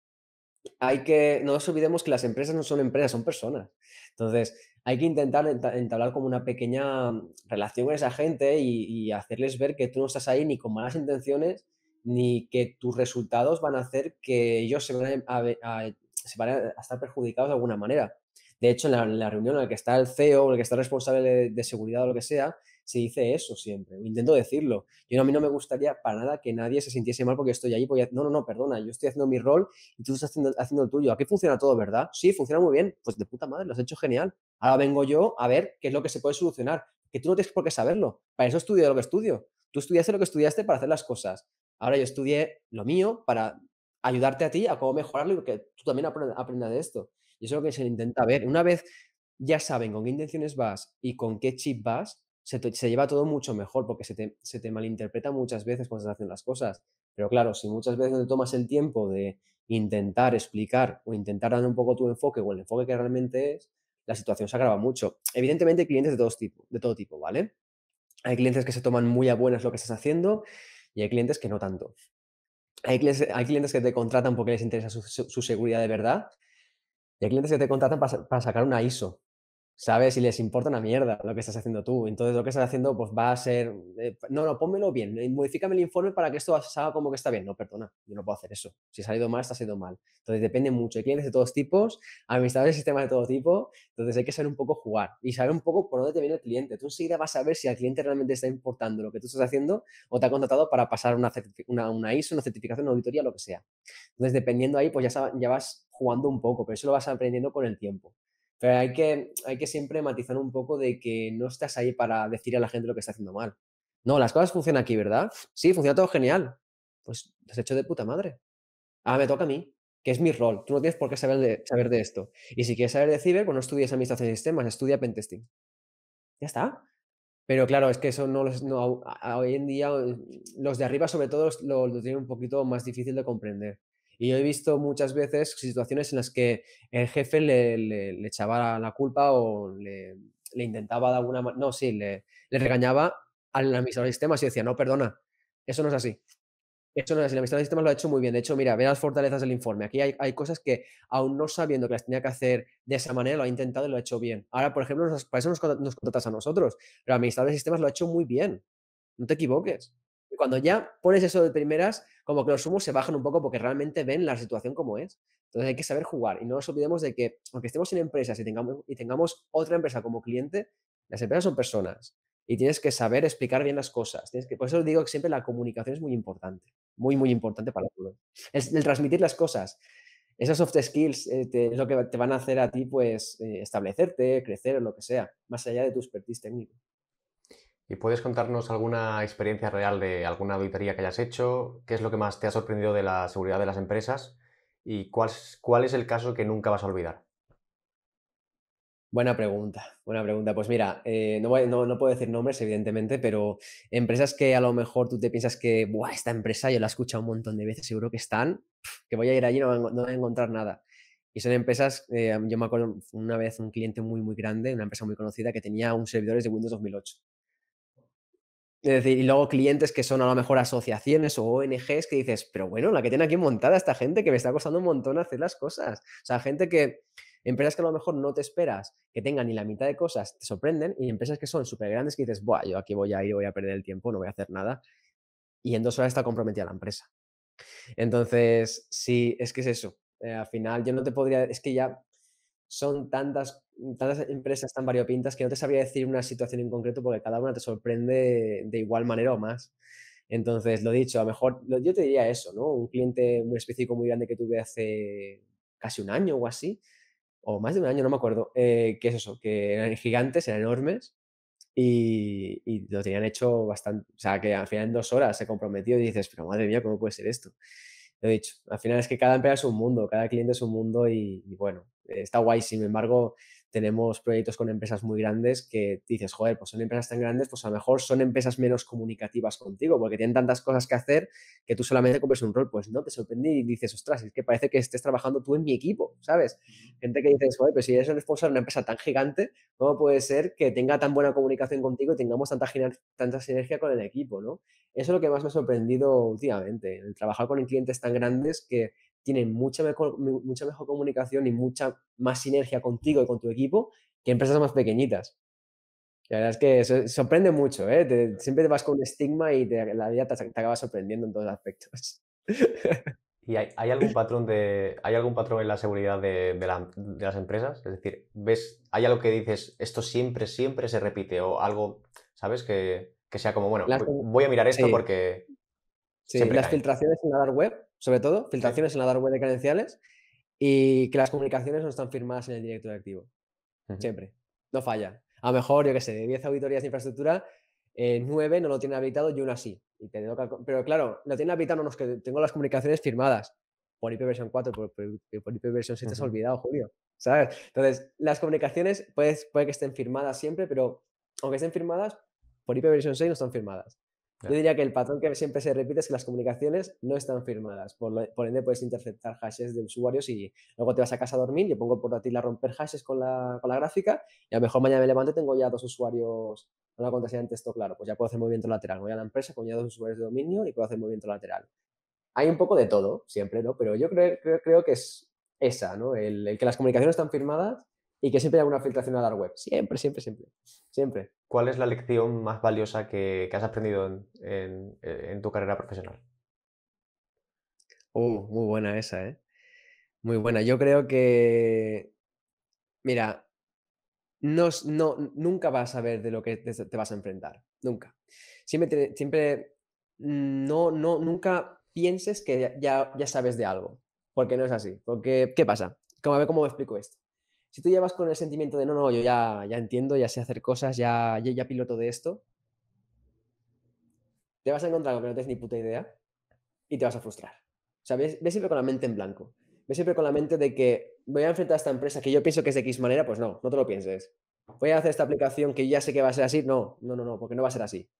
Hay que, no nos olvidemos que las empresas no son empresas, son personas. Entonces, hay que intentar entablar como una pequeña mm, relación con esa gente y, hacerles ver que tú no estás ahí ni con malas intenciones, ni que tus resultados van a hacer que ellos se van a, eh, estar perjudicados de alguna manera. De hecho, en la, reunión en la que está el CEO, o el que está el responsable de seguridad o lo que sea, se dice eso siempre, intento decirlo. Yo a mí no me gustaría para nada que nadie se sintiese mal porque estoy ahí. no, no, no, perdona, yo estoy haciendo mi rol y tú estás haciendo, haciendo el tuyo. Aquí funciona todo, ¿verdad? Sí, funciona muy bien, pues de puta madre, lo has hecho genial. Ahora vengo yo a ver qué es lo que se puede solucionar, que tú no tienes por qué saberlo, para eso estudio lo que estudio. Tú estudiaste lo que estudiaste para hacer las cosas. Ahora yo estudié lo mío para ayudarte a ti a cómo mejorarlo y que tú también aprendas de esto. Y eso es lo que se intenta ver. Una vez ya saben con qué intenciones vas y con qué chip vas, se, lleva todo mucho mejor porque se te, malinterpreta muchas veces cuando estás hacen las cosas. Pero claro, si muchas veces no te tomas el tiempo de intentar explicar o intentar dar un poco tu enfoque o el enfoque que realmente es, la situación se agrava mucho. Evidentemente hay clientes de, todos tipo, de todo tipo, ¿vale? Hay clientes que se toman muy a buenas lo que estás haciendo y hay clientes que no tanto. Hay, hay clientes que te contratan porque les interesa su, seguridad de verdad y hay clientes que te contratan para, para sacar una ISO, ¿sabes? Y les importa una mierda lo que estás haciendo tú. Entonces, lo que estás haciendo, pues va a ser, eh, no, no, pónmelo bien, eh, modifícame el informe para que esto salga como que está bien. No, perdona, yo no puedo hacer eso. Si ha salido mal, está saliendo mal. Entonces, depende mucho. Hay clientes de todos tipos, administradores de sistemas de todo tipo, entonces hay que saber un poco jugar y saber un poco por dónde te viene el cliente. Tú enseguida vas a ver si al cliente realmente está importando lo que tú estás haciendo o te ha contratado para pasar una, una, una ISO, una certificación, una auditoría, lo que sea. Entonces, dependiendo ahí, pues ya, ya vas jugando un poco, pero eso lo vas aprendiendo con el tiempo. Pero hay que, hay que siempre matizar un poco de que no estás ahí para decir a la gente lo que está haciendo mal. No, las cosas funcionan aquí, ¿verdad? Sí, funciona todo genial. Pues te has hecho de puta madre. Ah, me toca a mí, que es mi rol. Tú no tienes por qué saber de, saber de esto. Y si quieres saber de ciber, pues no estudies administración de sistemas, estudia pentesting. Ya está. Pero claro, es que eso no, no, hoy en día eh, los de arriba sobre todo lo tienen un poquito más difícil de comprender. Y yo he visto muchas veces situaciones en las que el jefe le, echaba la culpa o le, intentaba de alguna manera, no, sí, le, regañaba al administrador de sistemas y decía, no, perdona, eso no es así. Eso no es así. El administrador de sistemas lo ha hecho muy bien. De hecho, mira, ve las fortalezas del informe. Aquí hay, cosas que, aún no sabiendo que las tenía que hacer de esa manera, lo ha intentado y lo ha hecho bien. Ahora, por ejemplo, para eso nos, contratas a nosotros, pero el administrador de sistemas lo ha hecho muy bien. No te equivoques cuando ya pones eso de primeras, como que los humos se bajan un poco porque realmente ven la situación como es. Entonces hay que saber jugar y no nos olvidemos de que, aunque estemos en empresas y tengamos, y tengamos otra empresa como cliente, las empresas son personas y tienes que saber explicar bien las cosas. Tienes que, por eso digo que siempre la comunicación es muy importante, muy, muy importante para todo. Es el transmitir las cosas. Esas soft skills eh, es lo que te van a hacer a ti, pues, eh, establecerte, crecer o lo que sea, más allá de tu expertise técnico. ¿Y puedes contarnos alguna experiencia real de alguna auditoría que hayas hecho? ¿Qué es lo que más te ha sorprendido de la seguridad de las empresas? ¿Y cuál, es el caso que nunca vas a olvidar? Buena pregunta, buena pregunta. Pues mira, eh, no, puedo decir nombres, evidentemente, pero empresas que a lo mejor tú te piensas que, Buah, esta empresa yo la he escuchado un montón de veces, seguro que están, que voy a ir allí y no, voy a encontrar nada. Y son empresas, eh, yo me acuerdo una vez un cliente muy, muy grande, una empresa muy conocida, que tenía un servidor de Windows 2008. Es decir, y luego clientes que son a lo mejor asociaciones o ONGs que dices, pero bueno, la que tiene aquí montada esta gente que me está costando un montón hacer las cosas. O sea, gente que, empresas que a lo mejor no te esperas que tengan ni la mitad de cosas, te sorprenden, y empresas que son súper grandes que dices, buah, yo aquí voy a ir, voy a perder el tiempo, no voy a hacer nada. Y en dos horas está comprometida la empresa. Entonces, sí, es que es eso. Eh, al final, yo no te podría, es que ya son tantas, tantas empresas tan variopintas que no te sabría decir una situación en concreto porque cada una te sorprende de igual manera o más. Entonces, lo dicho, a lo mejor yo te diría eso, ¿no? Un cliente muy específico, muy grande que tuve hace casi un año o así, o más de un año, no me acuerdo, eh, que es eso, que eran gigantes, eran enormes y, y, lo tenían hecho bastante, o sea, que al final en dos horas se comprometió y dices, pero madre mía, ¿cómo puede ser esto? lo he dicho, al final es que cada empresa es un mundo, cada cliente es un mundo y, y bueno, está guay. Sin embargo, tenemos proyectos con empresas muy grandes que dices, joder, pues son empresas tan grandes, pues a lo mejor son empresas menos comunicativas contigo, porque tienen tantas cosas que hacer que tú solamente compres un rol. Pues no, te sorprende y dices, ostras, es que parece que estés trabajando tú en mi equipo, ¿sabes? Gente que dices, joder, pero pues si eres el responsable de una empresa tan gigante, ¿cómo puede ser que tenga tan buena comunicación contigo y tengamos tanta, tanta sinergia con el equipo, ¿no? Eso es lo que más me ha sorprendido últimamente, el trabajar con clientes tan grandes que tienen mucha mejor, mucha mejor comunicación y mucha más sinergia contigo y con tu equipo que empresas más pequeñitas. La verdad es que sorprende mucho, ¿eh? siempre te vas con un estigma y la vida te, acaba sorprendiendo en todos los aspectos. ¿Y hay, algún patrón de, hay algún patrón en la seguridad de, las empresas? Es decir, ¿ves, ¿hay algo que dices, esto siempre, siempre se repite? O algo, ¿sabes? Que, que sea como, bueno, voy a mirar esto porque... siempre las filtraciones en la dark web sobre todo, filtraciones en la dark web de credenciales y que las comunicaciones no están firmadas en el directorio activo. Siempre. No falla. A lo mejor, yo qué sé, de 10 auditorías de infraestructura, 9 eh, no lo tienen habilitado y una sí. Y Pero claro, lo tienen habilitado los que tengo las comunicaciones firmadas por IPv4, por, por, IPv6 te has olvidado, Julio. ¿Sabes? Entonces, las comunicaciones pues puede que estén firmadas siempre, pero aunque estén firmadas, por versión 6 no están firmadas. Yo diría que el patrón que siempre se repite es que las comunicaciones no están firmadas. Por, lo, ende, puedes interceptar hashes de usuarios y luego te vas a casa a dormir. Yo pongo el portátil a romper hashes con la, con la gráfica y a lo mejor mañana me levanto y tengo ya dos usuarios con la contraseña en texto claro. Pues ya puedo hacer movimiento lateral. Voy a la empresa con ya dos usuarios de dominio y puedo hacer movimiento lateral. Hay un poco de todo, siempre, ¿no? Pero yo creo, creo, creo que es esa, ¿no? El, el que las comunicaciones están firmadas y que siempre hay alguna filtración a dar web. Siempre, siempre, siempre. Siempre. ¿Cuál es la lección más valiosa que, has aprendido en, tu carrera profesional? Oh, muy buena esa, ¿eh? Muy buena. Yo creo que. Mira, no, no, nunca vas a saber de lo que te, vas a enfrentar. Nunca. Siempre, siempre mm, no, no, nunca pienses que ya, ya sabes de algo. Porque no es así. Porque, ¿qué pasa? a ver cómo explico esto. Si tú ya vas con el sentimiento de, no, no, yo ya, ya entiendo, ya sé hacer cosas, ya, ya, piloto de esto, te vas a encontrar algo que no tienes ni puta idea y te vas a frustrar. O sea, ve siempre con la mente en blanco. Ve siempre con la mente de que voy a enfrentar a esta empresa que yo pienso que es de X manera, pues no, no te lo pienses. Voy a hacer esta aplicación que ya sé que va a ser así. No, no, no, no, porque no va a ser así.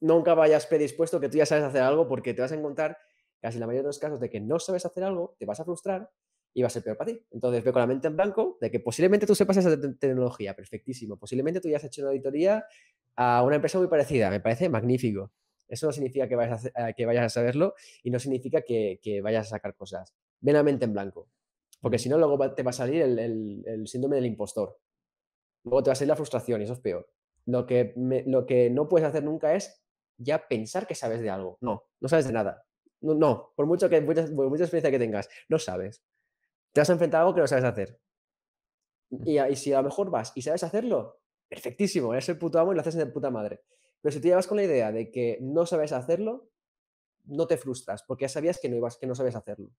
Nunca vayas predispuesto que tú ya sabes hacer algo porque te vas a encontrar casi en la mayoría de los casos de que no sabes hacer algo, te vas a frustrar y va a ser peor para ti. Entonces ve con la mente en blanco de que posiblemente tú sepas esa tecnología, perfectísimo. Posiblemente tú ya has hecho una auditoría a una empresa muy parecida, me parece magnífico. Eso no significa que vayas a, eh, que vayas a saberlo y no significa que, vayas a sacar cosas. ve la mente en blanco, porque mm. si no, luego te va a salir el, síndrome del impostor. Luego te va a salir la frustración y eso es peor. Lo que, lo que no puedes hacer nunca es ya pensar que sabes de algo. No, no sabes de nada. No, no por, mucho que, por mucha experiencia que tengas, no sabes te has enfrentado a algo que no sabes hacer. Mm. Y, si a lo mejor vas y sabes hacerlo, perfectísimo, eres el puto amo y lo haces en el puta madre. Pero si tú llevas con la idea de que no sabes hacerlo, no te frustras, porque ya sabías que no, ibas, que no sabes hacerlo.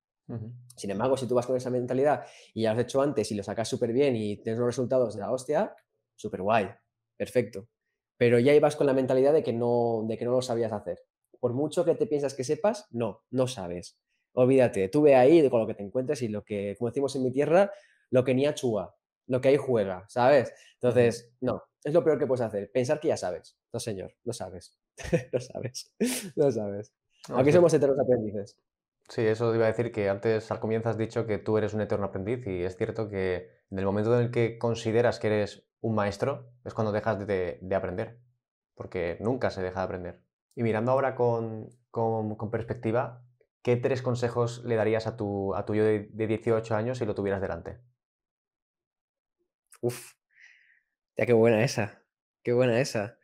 Sin embargo, si tú vas con esa mentalidad y ya lo has hecho antes y lo sacas súper bien y tienes los resultados de la hostia, súper guay, perfecto. Pero ya ibas con la mentalidad de que, no, de que no lo sabías hacer. Por mucho que te piensas que sepas, no, no sabes olvídate, tú ve ahí con lo que te encuentres y lo que, como decimos en mi tierra, lo que ni achúa, lo que ahí juega, ¿sabes? Entonces, no, es lo peor que puedes hacer, pensar que ya sabes. No, señor, lo sabes, lo sabes, lo sabes. Aquí somos eternos aprendices. Sí, eso iba a decir que antes al comienzo has dicho que tú eres un eterno aprendiz y es cierto que en el momento en el que consideras que eres un maestro es cuando dejas de, aprender, porque nunca se deja de aprender. Y mirando ahora con perspectiva, ¿qué tres consejos le darías a tu, a tu yo de, de 18 años si lo tuvieras delante? Uf, ya qué buena esa, qué buena esa.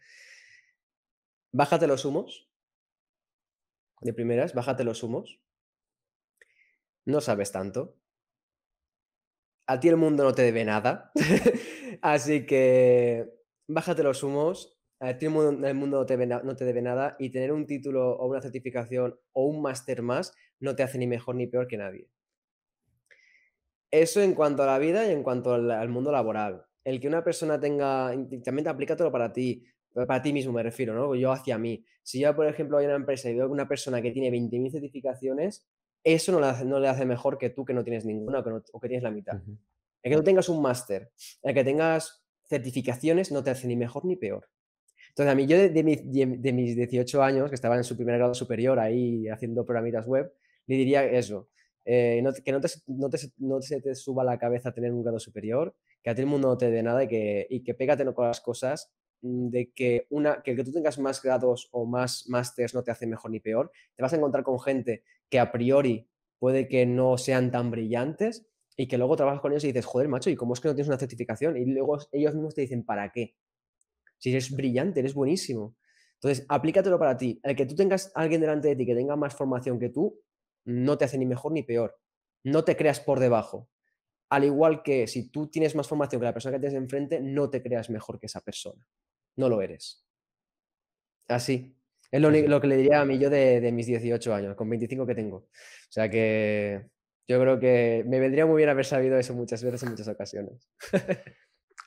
Bájate los humos, de primeras, bájate los humos. No sabes tanto. A ti el mundo no te debe nada. Así que bájate los humos el mundo, no te debe nada y tener un título o una certificación o un máster más no te hace ni mejor ni peor que nadie. Eso en cuanto a la vida y en cuanto al, mundo laboral. El que una persona tenga, también te todo para ti, para ti mismo me refiero, ¿no? Yo hacia mí. Si yo, por ejemplo, voy a una empresa y veo una persona que tiene 20.000 certificaciones, eso no le, hace, mejor que tú que no tienes ninguna o que, tienes la mitad. El que no tengas un máster, el que tengas certificaciones no te hace ni mejor ni peor. Entonces, a mí, yo de, mis, de, mis 18 años, que estaban en su primer grado superior ahí haciendo programitas web, le diría eso, eh, que no, te, no, se te suba la cabeza tener un grado superior, que a ti el mundo no te dé nada y que, y que pégate con las cosas, mm, de que, una, que el que tú tengas más grados o más másteres no te hace mejor ni peor. Te vas a encontrar con gente que a priori puede que no sean tan brillantes y que luego trabajas con ellos y dices, joder, macho, ¿y cómo es que no tienes una certificación? Y luego ellos mismos te dicen, ¿para qué? Si eres brillante, eres buenísimo. Entonces, aplícatelo para ti. El que tú tengas alguien delante de ti que tenga más formación que tú, no te hace ni mejor ni peor. No te creas por debajo. Al igual que si tú tienes más formación que la persona que tienes enfrente, no te creas mejor que esa persona. No lo eres. Así. Es lo, lo que le diría a mí yo de, mis 18 años, con 25 que tengo. O sea que yo creo que me vendría muy bien haber sabido eso muchas veces en muchas ocasiones.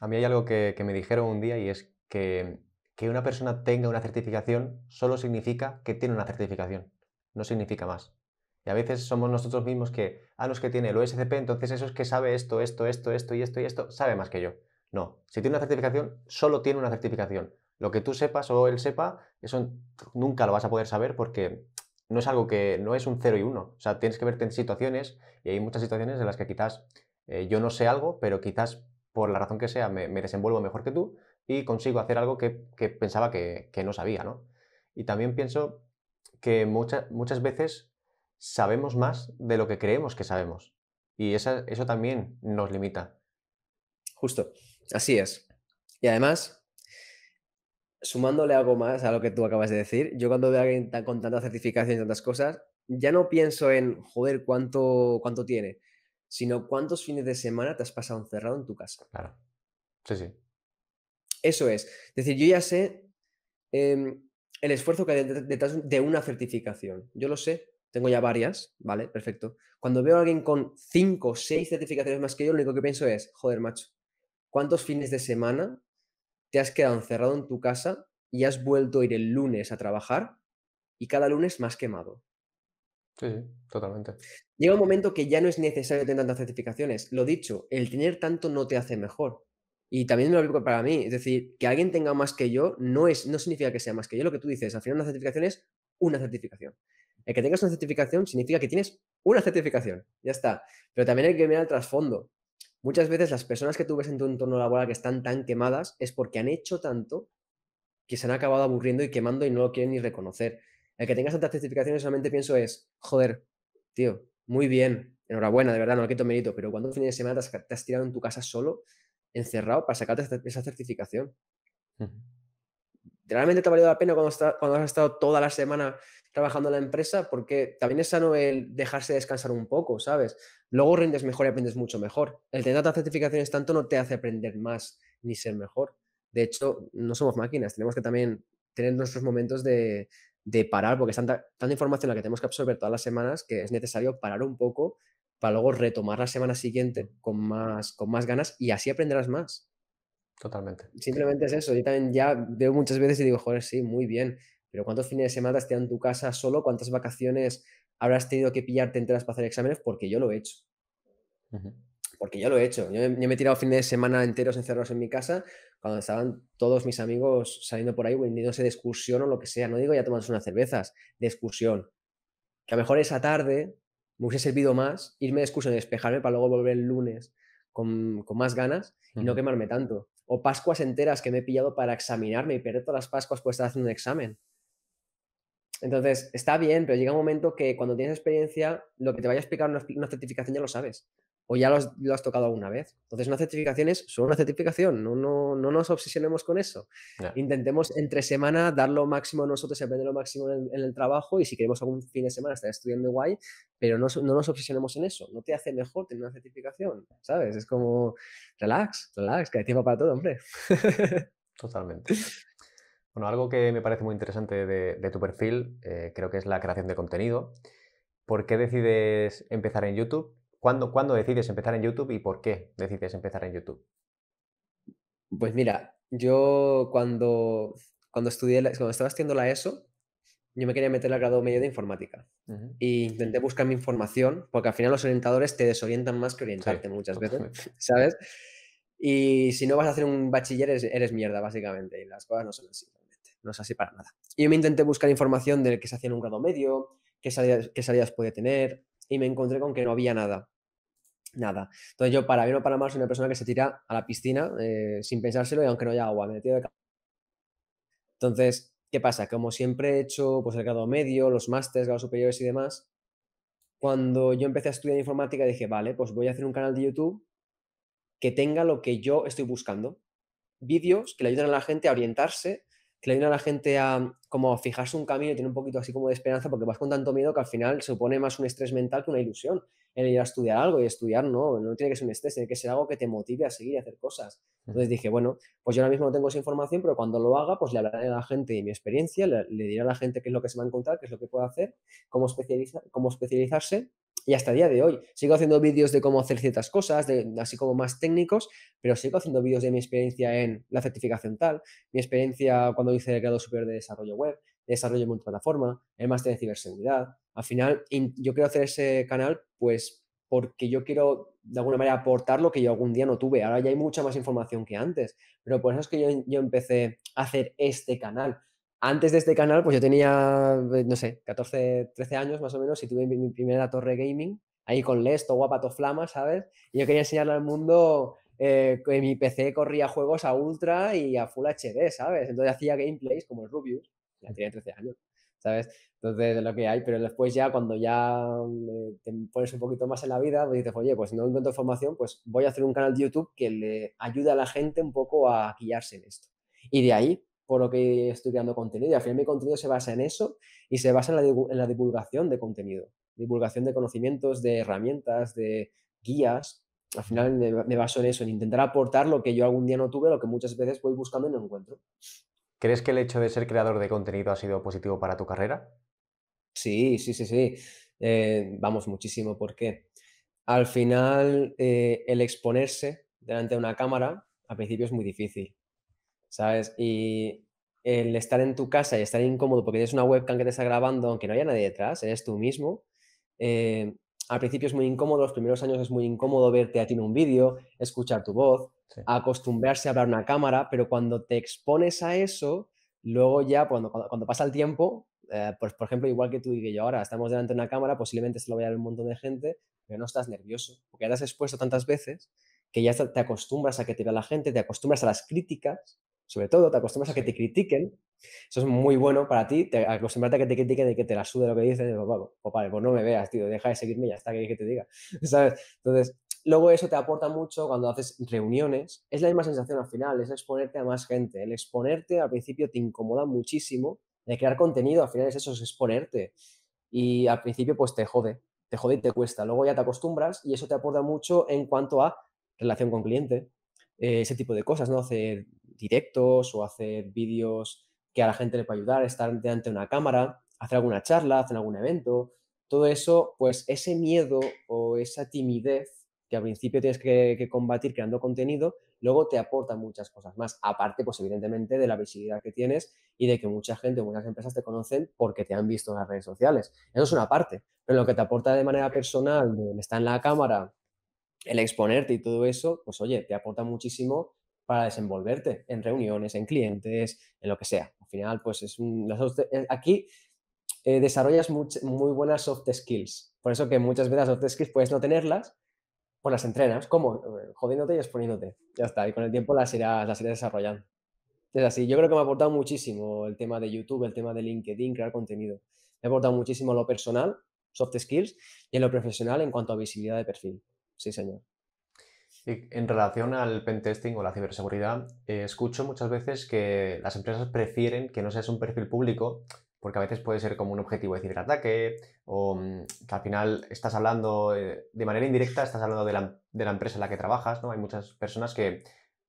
A mí hay algo que, que, me dijeron un día y es que, una persona tenga una certificación solo significa que tiene una certificación, no significa más. Y a veces somos nosotros mismos que, ah, los que tiene el OSCP, entonces eso es que sabe esto, esto, esto, esto y esto y esto, sabe más que yo. No, si tiene una certificación, solo tiene una certificación. Lo que tú sepas o él sepa, eso nunca lo vas a poder saber porque no es algo que, no es un cero y uno. O sea, tienes que verte en situaciones y hay muchas situaciones en las que quizás eh, yo no sé algo, pero quizás por la razón que sea me desenvuelvo mejor que tú, y consigo hacer algo que, pensaba que, no sabía, ¿no? Y también pienso que muchas veces sabemos más de lo que creemos que sabemos. Y eso también nos limita. Justo, así es. Y además, sumándole algo más a lo que tú acabas de decir, yo cuando veo a alguien con tanta certificación y tantas cosas, ya no pienso en, joder, cuánto, cuánto tiene, sino cuántos fines de semana te has pasado encerrado en tu casa. Claro. Sí, sí. Eso es. Es decir, yo ya sé em, el esfuerzo que hay detrás de una certificación. Yo lo sé, tengo ya varias, ¿vale? Perfecto. Cuando veo a alguien con cinco o seis certificaciones más que yo, lo único que pienso es, joder, macho, ¿cuántos fines de semana te has quedado encerrado en tu casa y has vuelto a ir el lunes a trabajar y cada lunes más quemado? sí, totalmente. Llega un momento que ya no es necesario tener tantas certificaciones. Lo dicho, el tener tanto no te hace mejor. Y también me lo aplico para mí. Es decir, que alguien tenga más que yo no, es, no significa que sea más que yo. Lo que tú dices, al final una certificación es una certificación. El que tengas una certificación significa que tienes una certificación. Ya está. Pero también hay que mirar el trasfondo. Muchas veces las personas que tú ves en tu entorno laboral que están tan quemadas es porque han hecho tanto que se han acabado aburriendo y quemando y no lo quieren ni reconocer. El que tengas tantas certificaciones solamente pienso es, joder, tío, muy bien, enhorabuena, de verdad, no le quito mérito, pero cuando un fin de semana te has tirado en tu casa solo encerrado para sacarte esa certificación. ¿Realmente te ha valido la pena cuando, cuando has estado toda la semana trabajando en la empresa? Porque también es sano el dejarse descansar un poco, ¿sabes? Luego rindes mejor y aprendes mucho mejor. El tener tantas certificaciones tanto no te hace aprender más ni ser mejor. De hecho, no somos máquinas, tenemos que también tener nuestros momentos de, parar, porque es tanta, tanta, información la que tenemos que absorber todas las semanas que es necesario parar un poco para luego retomar la semana siguiente con más, con más ganas y así aprenderás más. Totalmente. Simplemente es eso. Yo también ya veo muchas veces y digo, joder, sí, muy bien, pero ¿cuántos fines de semana has tenido en tu casa solo? ¿Cuántas vacaciones habrás tenido que pillarte enteras para hacer exámenes? Porque yo lo he hecho. Porque yo lo he hecho. Yo, me he tirado fines de semana enteros encerrados en mi casa cuando estaban todos mis amigos saliendo por ahí vendiéndose de excursión o lo que sea. No digo ya tomándose unas cervezas, de excursión. Que a lo mejor esa tarde me hubiese servido más irme de excursión y despejarme para luego volver el lunes con, más ganas y no quemarme tanto. O Pascuas enteras que me he pillado para examinarme y perder todas las Pascuas por estar haciendo un examen. Entonces, está bien, pero llega un momento que cuando tienes experiencia, lo que te vaya a explicar una certificación ya lo sabes o ya lo has, tocado alguna vez. Entonces, una certificación es solo una certificación, no, no, no nos obsesionemos con eso. Intentemos entre semana dar lo máximo nosotros, aprender lo máximo en, el trabajo y si queremos algún fin de semana estar estudiando guay, pero no, nos obsesionemos en eso. No te hace mejor tener una certificación, ¿sabes? Es como, relax, relax, que hay tiempo para todo, hombre. Totalmente. Bueno, algo que me parece muy interesante de, tu perfil, eh, creo que es la creación de contenido. ¿Por qué decides empezar en YouTube? ¿Cuándo, decides empezar en YouTube y por qué decides empezar en YouTube? Pues mira, yo cuando, cuando estudié, cuando estaba haciendo la ESO, yo me quería meter al grado medio de informática. Y e intenté buscar mi información, porque al final los orientadores te desorientan más que orientarte muchas veces, ¿sabes? Y si no vas a hacer un bachiller, eres, mierda, básicamente. Y las cosas no son así, No es así para nada. yo me intenté buscar información de qué se hacía en un grado medio, qué salidas, qué salidas podía tener, y me encontré con que no había nada nada. Entonces yo, para bien o para más soy una persona que se tira a la piscina eh, sin pensárselo y aunque no haya agua, me tiro de Entonces, ¿qué pasa? Como siempre he hecho pues, el grado medio, los másteres, grados superiores y demás, cuando yo empecé a estudiar informática dije, vale, pues voy a hacer un canal de YouTube que tenga lo que yo estoy buscando. Vídeos que le ayuden a la gente a orientarse, que le ayuden a la gente a como fijarse un camino y tener un poquito así como de esperanza porque vas con tanto miedo que al final se supone más un estrés mental que una ilusión en ir a estudiar algo y estudiar no, no tiene que ser un estrés, tiene que ser algo que te motive a seguir y a hacer cosas. Entonces dije, bueno, pues yo ahora mismo no tengo esa información, pero cuando lo haga, pues le hablaré a la gente de mi experiencia, le, diré a la gente qué es lo que se va a encontrar, qué es lo que puedo hacer, cómo, especializar cómo especializarse. Y hasta el día de hoy sigo haciendo vídeos de cómo hacer ciertas cosas, así como más técnicos, pero sigo haciendo vídeos de mi experiencia en la certificación tal, mi experiencia cuando hice el grado superior de desarrollo web, desarrollo multiplataforma, el máster de ciberseguridad. Al final, yo quiero hacer ese canal, pues, porque yo quiero de alguna manera aportar lo que yo algún día no tuve. Ahora ya hay mucha más información que antes, pero por eso es que yo, empecé a hacer este canal. Antes de este canal, pues yo tenía, eh, no sé, 14, 13 años más o menos y tuve mi, primera torre gaming, ahí con Lesto, Guapato Flama, ¿sabes? Y yo quería enseñarle al mundo eh, que mi PC corría juegos a ultra y a full HD, ¿sabes? Entonces hacía gameplays como el Rubius ya tenía 13 años, ¿sabes? Entonces, lo que hay, pero después ya cuando ya mm, eh, te pones un poquito más en la vida, pues dices, oye, pues si no encuentro formación, pues voy a hacer un canal de YouTube que le ayude a la gente un poco a guiarse en esto. Y de ahí, por lo que estoy creando contenido, y al final mi contenido se basa en eso y se basa en la, en la divulgación de contenido, divulgación de conocimientos, de herramientas, de guías, al final me, baso en eso, en intentar aportar lo que yo algún día no tuve, lo que muchas veces voy buscando y no encuentro. ¿Crees que el hecho de ser creador de contenido ha sido positivo para tu carrera? Sí, sí, sí, sí. Eh, vamos, muchísimo. porque Al final, eh, el exponerse delante de una cámara al principio es muy difícil, ¿sabes? Y el estar en tu casa y estar incómodo porque tienes una webcam que te está grabando, aunque no haya nadie detrás, eres tú mismo. Eh, al principio es muy incómodo, los primeros años es muy incómodo verte a ti en un vídeo, escuchar tu voz, a acostumbrarse a hablar una cámara, pero cuando te expones a eso, luego ya cuando, cuando, pasa el tiempo, eh, pues por ejemplo, igual que tú y que yo ahora estamos delante de una cámara, posiblemente se lo vaya a ver un montón de gente, pero no estás nervioso, porque ya has expuesto tantas veces que ya te acostumbras a que te vea la gente, te acostumbras a las críticas, sobre todo te acostumbras a que te critiquen. Eso es muy bueno para ti, te acostumbrarte a que te critiquen y que te la sude lo que dices, pues, no me veas, tío, deja de seguirme ya está, que te diga, ¿sabes? Entonces, Luego eso te aporta mucho cuando haces reuniones. Es la misma sensación al final, es exponerte a más gente. El exponerte al principio te incomoda muchísimo. de crear contenido al final es eso, es exponerte. Y al principio pues te jode, te jode y te cuesta. Luego ya te acostumbras y eso te aporta mucho en cuanto a relación con cliente, eh, ese tipo de cosas, ¿no? Hacer directos o hacer vídeos que a la gente le pueda ayudar, estar delante de una cámara, hacer alguna charla, hacer algún evento. Todo eso, pues ese miedo o esa timidez al principio tienes que, combatir creando contenido, luego te aporta muchas cosas más. Aparte, pues evidentemente de la visibilidad que tienes y de que mucha gente, muchas empresas te conocen porque te han visto en las redes sociales. Eso es una parte. Pero lo que te aporta de manera personal, el estar en la cámara, el exponerte y todo eso, pues oye, te aporta muchísimo para desenvolverte en reuniones, en clientes, en lo que sea. Al final, pues es un, eh, aquí eh, desarrollas muy buenas soft skills. Por eso que muchas veces soft skills puedes no tenerlas, pues las entrenas, ¿cómo? Eh, jodiéndote y exponiéndote. Ya está, y con el tiempo las irás, las desarrollando. Es así, yo creo que me ha aportado muchísimo el tema de YouTube, el tema de LinkedIn, crear contenido. Me ha aportado muchísimo lo personal, soft skills, y en lo profesional en cuanto a visibilidad de perfil. Sí, señor. en relación al pentesting o la ciberseguridad, eh, escucho muchas veces que las empresas prefieren que no seas un perfil público porque a veces puede ser como un objetivo de ciberataque, o mm, que al final estás hablando eh, de manera indirecta, estás hablando de la, de la empresa en la que trabajas, ¿no? Hay muchas personas que,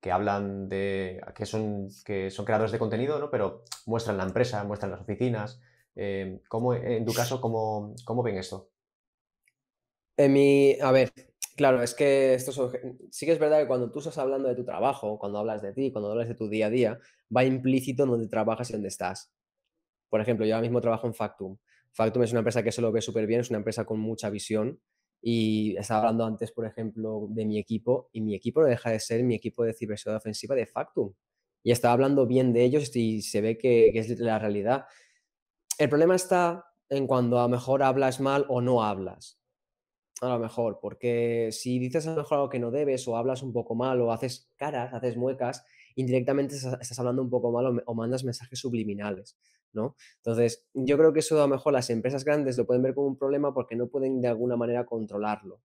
hablan de. que son, que son creadores de contenido, ¿no? Pero muestran la empresa, muestran las oficinas. Em, en tu caso, ¿cómo, cómo ven esto? En mi. A ver, Claro, es que esto sí que es verdad que cuando tú estás hablando de tu trabajo, cuando hablas de ti, cuando hablas de tu día a día, va implícito en dónde trabajas y dónde estás. Por ejemplo, yo ahora mismo trabajo en Factum. Factum es una empresa que se lo ve súper bien, es una empresa con mucha visión. Y estaba hablando antes, por ejemplo, de mi equipo, y mi equipo no deja de ser mi equipo de ciberseguridad ofensiva de Factum. Y estaba hablando bien de ellos y se ve que, que es la realidad. El problema está en cuando a lo mejor hablas mal o no hablas. A lo mejor, porque si dices a lo mejor algo que no debes o hablas un poco mal o haces caras, haces muecas, indirectamente estás hablando un poco mal o mandas mensajes subliminales. Entonces, yo creo que eso a lo mejor las empresas grandes lo pueden ver como un problema porque no pueden de alguna manera controlarlo.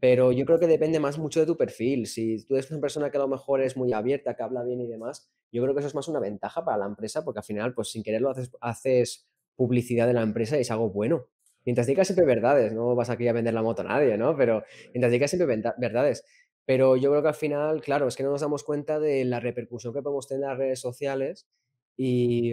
Pero yo creo que depende más mucho de tu perfil. Si tú eres una persona que a lo mejor es muy abierta, que habla bien y demás, yo creo que eso es más una ventaja para la empresa porque al final, pues sin quererlo, haces, haces publicidad de la empresa y es algo bueno. Mientras digas siempre verdades, no vas aquí a vender la moto a nadie, ¿no? Pero mientras digas siempre verdades. Pero yo creo que al final, claro, es que no nos damos cuenta de la repercusión que podemos tener en las redes sociales y,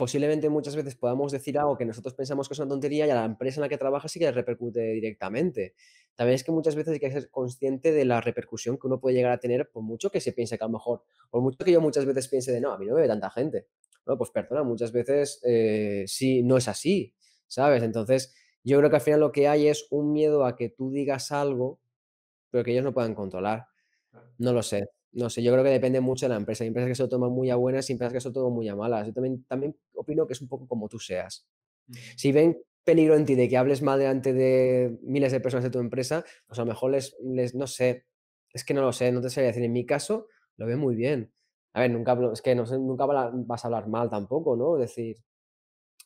posiblemente muchas veces podamos decir algo que nosotros pensamos que es una tontería y a la empresa en la que trabaja sí que le repercute directamente. También es que muchas veces hay que ser consciente de la repercusión que uno puede llegar a tener por mucho que se piense que a lo mejor, por mucho que yo muchas veces piense de no, a mí no me ve tanta gente. No, pues perdona, muchas veces eh, sí, no es así, ¿sabes? Entonces, yo creo que al final lo que hay es un miedo a que tú digas algo, pero que ellos no puedan controlar. No lo sé no sé, yo creo que depende mucho de la empresa. Hay empresas que se lo toman muy a buenas y empresas que se lo toman muy a malas. Yo también, también opino que es un poco como tú seas. Si ven peligro en ti de que hables mal delante de miles de personas de tu empresa, pues a lo mejor les, no sé, es que no lo sé, no te sabría decir. En mi caso, lo veo muy bien. A ver, nunca, es que nunca vas a hablar mal tampoco, ¿no? Es decir,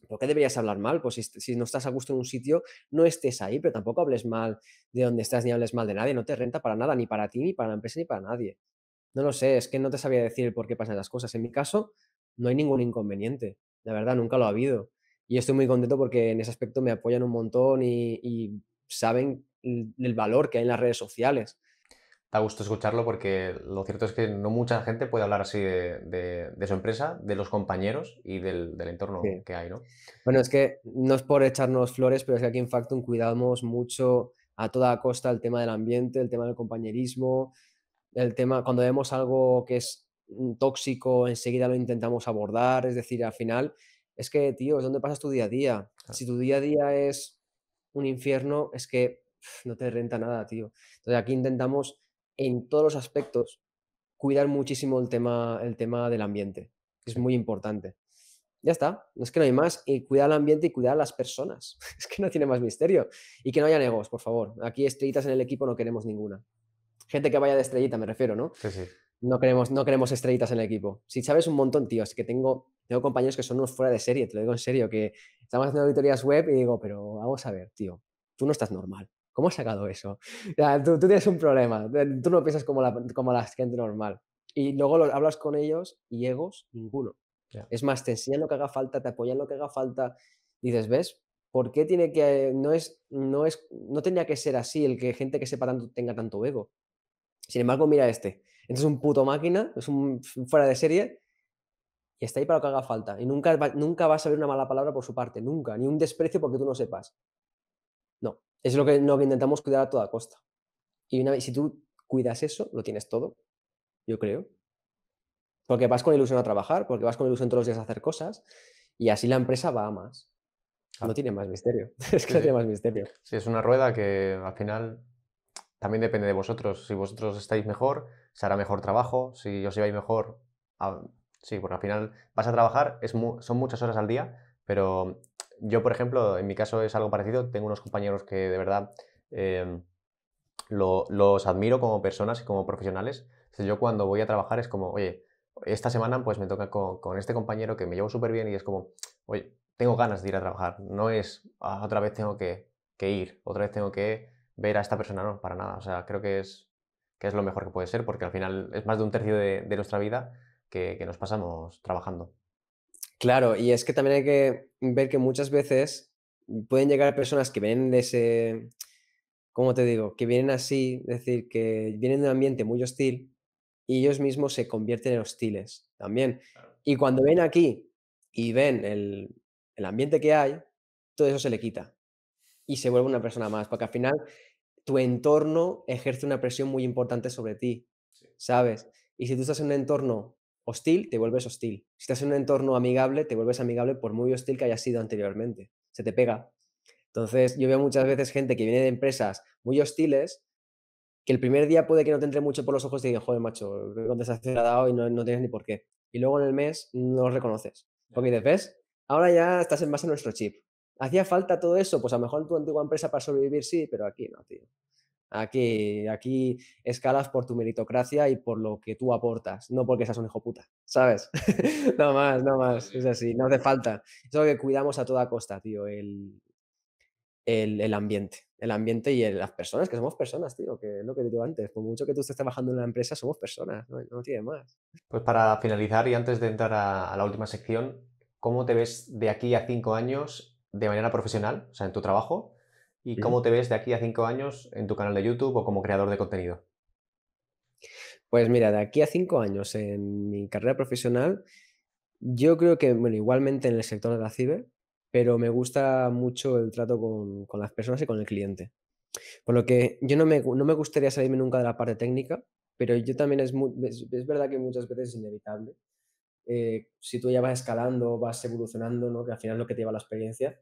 ¿por qué deberías hablar mal? Pues si, si, no estás a gusto en un sitio, no estés ahí, pero tampoco hables mal de donde estás ni hables mal de nadie, no te renta para nada, ni para ti, ni para la empresa, ni para nadie. No lo sé, es que no te sabía decir por qué pasan las cosas. En mi caso, no hay ningún inconveniente. La verdad, nunca lo ha habido. Y estoy muy contento porque en ese aspecto me apoyan un montón y, saben el, valor que hay en las redes sociales da gusto escucharlo porque lo cierto es que no mucha gente puede hablar así de, de, su empresa, de los compañeros y del, entorno que hay, ¿no? Bueno, es que no es por echarnos flores, pero es que aquí en Factum cuidamos mucho a toda costa el tema del ambiente, el tema del compañerismo, el tema, cuando vemos algo que es mm, tóxico, enseguida lo intentamos abordar, es decir, al final es que, tío, es donde pasas tu día a día. Si tu día a día es un infierno, es que no te renta nada, tío. Entonces aquí intentamos en todos los aspectos cuidar muchísimo el tema, del ambiente, que es muy importante. Ya está, no es que no hay más. Y cuidar el ambiente y cuidar a las personas. Es que no tiene más misterio. Y que no haya negos, por favor. Aquí estrellitas en el equipo no queremos ninguna gente que vaya de estrellita, me refiero, ¿no? Sí, sí. No queremos, no queremos estrellitas en el equipo. Si sabes un montón, tío, es que tengo, tengo compañeros que son unos fuera de serie, te lo digo en serio, que estamos haciendo auditorías web y digo, pero vamos a ver, tío, tú no estás normal. ¿Cómo has sacado eso? Ya, tú, tienes un problema, tú no piensas como la, como la gente normal. Y luego lo, hablas con ellos y egos, ninguno. Es más, te enseñan lo que haga falta, te apoyan lo que haga falta. dices, ¿ves? ¿Por qué tiene que, no es, no es, no tenía que ser así el que gente que sepa tanto tenga tanto ego? Sin embargo, mira este. Este es un puto máquina, es un fuera de serie y está ahí para lo que haga falta. Y nunca, nunca vas a ver una mala palabra por su parte, nunca, ni un desprecio porque tú no sepas. No, es lo que, no intentamos cuidar a toda costa. Y una vez, si tú cuidas eso, lo tienes todo, yo creo. Porque vas con ilusión a trabajar, porque vas con ilusión todos los días a hacer cosas y así la empresa va a más. Ah. No tiene más misterio. es que no tiene más misterio. Sí, es una rueda que al final también depende de vosotros. Si vosotros estáis mejor, se hará mejor trabajo. Si os lleváis mejor, ah, sí, porque al final vas a trabajar, es son muchas horas al día, pero yo, por ejemplo, en mi caso es algo parecido. Tengo unos compañeros que de verdad em, los admiro como personas y como profesionales. yo cuando voy a trabajar es como, oye, esta semana pues me toca con, este compañero que me llevo súper bien y es como, oye, tengo ganas de ir a trabajar. No es, ah, otra vez tengo que ir, otra vez tengo que ver a esta persona, no, para nada. O sea, creo que es, que es lo mejor que puede ser, porque al final es más de un tercio de, nuestra vida que, nos pasamos trabajando. Claro, y es que también hay que ver que muchas veces pueden llegar personas que vienen de ese, ¿cómo te digo? Que vienen así, es decir, que vienen de un ambiente muy hostil y ellos mismos se convierten en hostiles también. Y cuando ven aquí y ven el, ambiente que hay, todo eso se le quita y se vuelve una persona más, porque al final tu entorno ejerce una presión muy importante sobre ti, ¿sabes? Y si tú estás en un entorno hostil, te vuelves hostil. Si estás en un entorno amigable, te vuelves amigable por muy hostil que haya sido anteriormente. Se te pega. Entonces, yo veo muchas veces gente que viene de empresas muy hostiles, que el primer día puede que no te entre mucho por los ojos y te digan, joder, macho, ¿dónde dado y no, no tienes ni por qué? Y luego en el mes no lo reconoces. Porque dices, ¿ves? Ahora ya estás en base a nuestro chip. ¿Hacía falta todo eso? Pues a lo mejor en tu antigua empresa para sobrevivir sí, pero aquí no, tío. Aquí, aquí escalas por tu meritocracia y por lo que tú aportas, no porque seas un hijo puta, ¿sabes? no más, no más, es así, no hace falta. Es lo que cuidamos a toda costa, tío, el, el, ambiente. El ambiente y las personas, que somos personas, tío, que es lo que te digo antes. Por mucho que tú estés trabajando en la empresa, somos personas, no, tiene más. Pues para finalizar y antes de entrar a, a la última sección, ¿cómo te ves de aquí a cinco años de manera profesional, o sea, en tu trabajo, y cómo te ves de aquí a cinco años en tu canal de YouTube o como creador de contenido. Pues mira, de aquí a cinco años en mi carrera profesional, yo creo que, bueno, igualmente en el sector de la ciber, pero me gusta mucho el trato con, las personas y con el cliente. Por lo que yo no me, gustaría salirme nunca de la parte técnica, pero yo también es, verdad que muchas veces es inevitable eh, si tú ya vas escalando, vas evolucionando, ¿no? que al final lo que te lleva la experiencia,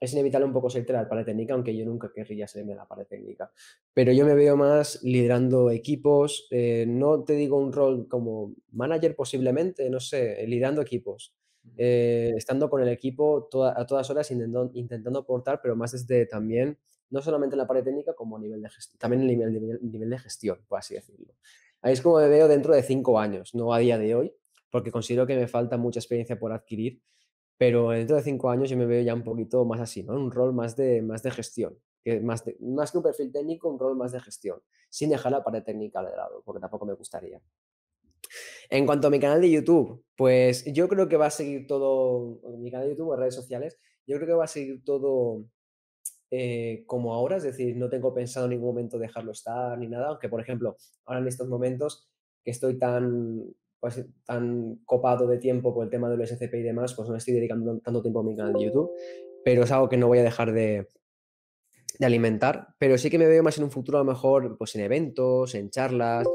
es inevitable un poco salirte la pared técnica, aunque yo nunca querría serme de la pared técnica. Pero yo me veo más liderando equipos, eh, no te digo un rol como manager posiblemente, no sé, liderando equipos. Eh, estando con el equipo a todas horas intentando, intentando aportar, pero más desde también, no solamente en la parte técnica, como nivel de también en el nivel, nivel de gestión, por así decirlo. Ahí es como me veo dentro de cinco años, no a día de hoy, porque considero que me falta mucha experiencia por adquirir, pero dentro de cinco años yo me veo ya un poquito más así, ¿no? Un rol más de, más de gestión, que más, más que un perfil técnico, un rol más de gestión, sin dejar la parte técnica de lado, porque tampoco me gustaría. En cuanto a mi canal de YouTube, pues yo creo que va a seguir todo, mi canal de YouTube o redes sociales, yo creo que va a seguir todo eh, como ahora, es decir, no tengo pensado en ningún momento dejarlo estar ni nada, aunque por ejemplo, ahora en estos momentos que estoy tan, pues, tan copado de tiempo por el tema del SCP y demás, pues no estoy dedicando tanto tiempo a mi canal de YouTube, pero es algo que no voy a dejar de, de alimentar, pero sí que me veo más en un futuro a lo mejor pues en eventos, en charlas,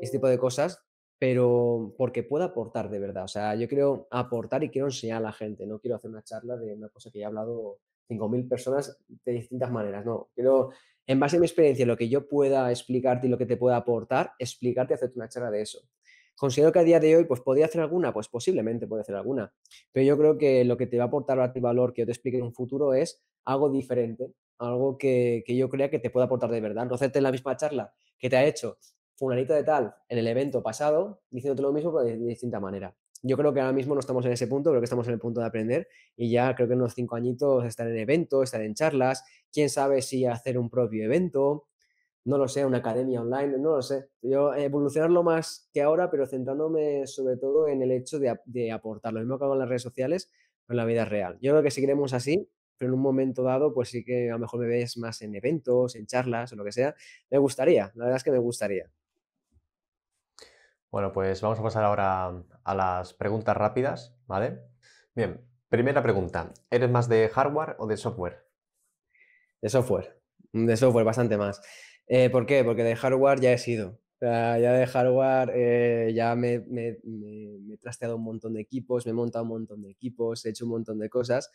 este tipo de cosas, pero porque pueda aportar de verdad. O sea, yo quiero aportar y quiero enseñar a la gente. No quiero hacer una charla de una cosa que ya he hablado 5.000 personas de distintas maneras. No, quiero, en base a mi experiencia, lo que yo pueda explicarte y lo que te pueda aportar, explicarte y hacerte una charla de eso. Considero que a día de hoy, pues, ¿podría hacer alguna? Pues posiblemente puede hacer alguna. Pero yo creo que lo que te va a aportar a ti valor que yo te explique en un futuro es algo diferente, algo que, yo crea que te pueda aportar de verdad. No hacerte la misma charla que te ha hecho fulanito de tal en el evento pasado, diciéndote lo mismo, pero de, distinta manera yo creo que ahora mismo no estamos en ese punto, creo que estamos en el punto de aprender y ya creo que en unos cinco añitos estar en eventos, estar en charlas, quién sabe si hacer un propio evento, no lo sé, una academia online, no lo sé. Yo evolucionarlo más que ahora, pero centrándome sobre todo en el hecho de, aportarlo. aportar lo mismo que hago en las redes sociales, pero en la vida real. Yo creo que seguiremos así, pero en un momento dado, pues sí que a lo mejor me ves más en eventos, en charlas o lo que sea. Me gustaría, la verdad es que me gustaría. Bueno, pues vamos a pasar ahora a las preguntas rápidas, ¿vale? Bien, primera pregunta, ¿eres más de hardware o de software? De software, de software bastante más. Eh, ¿Por qué? Porque de hardware ya he sido. O sea, ya de hardware eh, ya me, me, he trasteado un montón de equipos, me he montado un montón de equipos, he hecho un montón de cosas.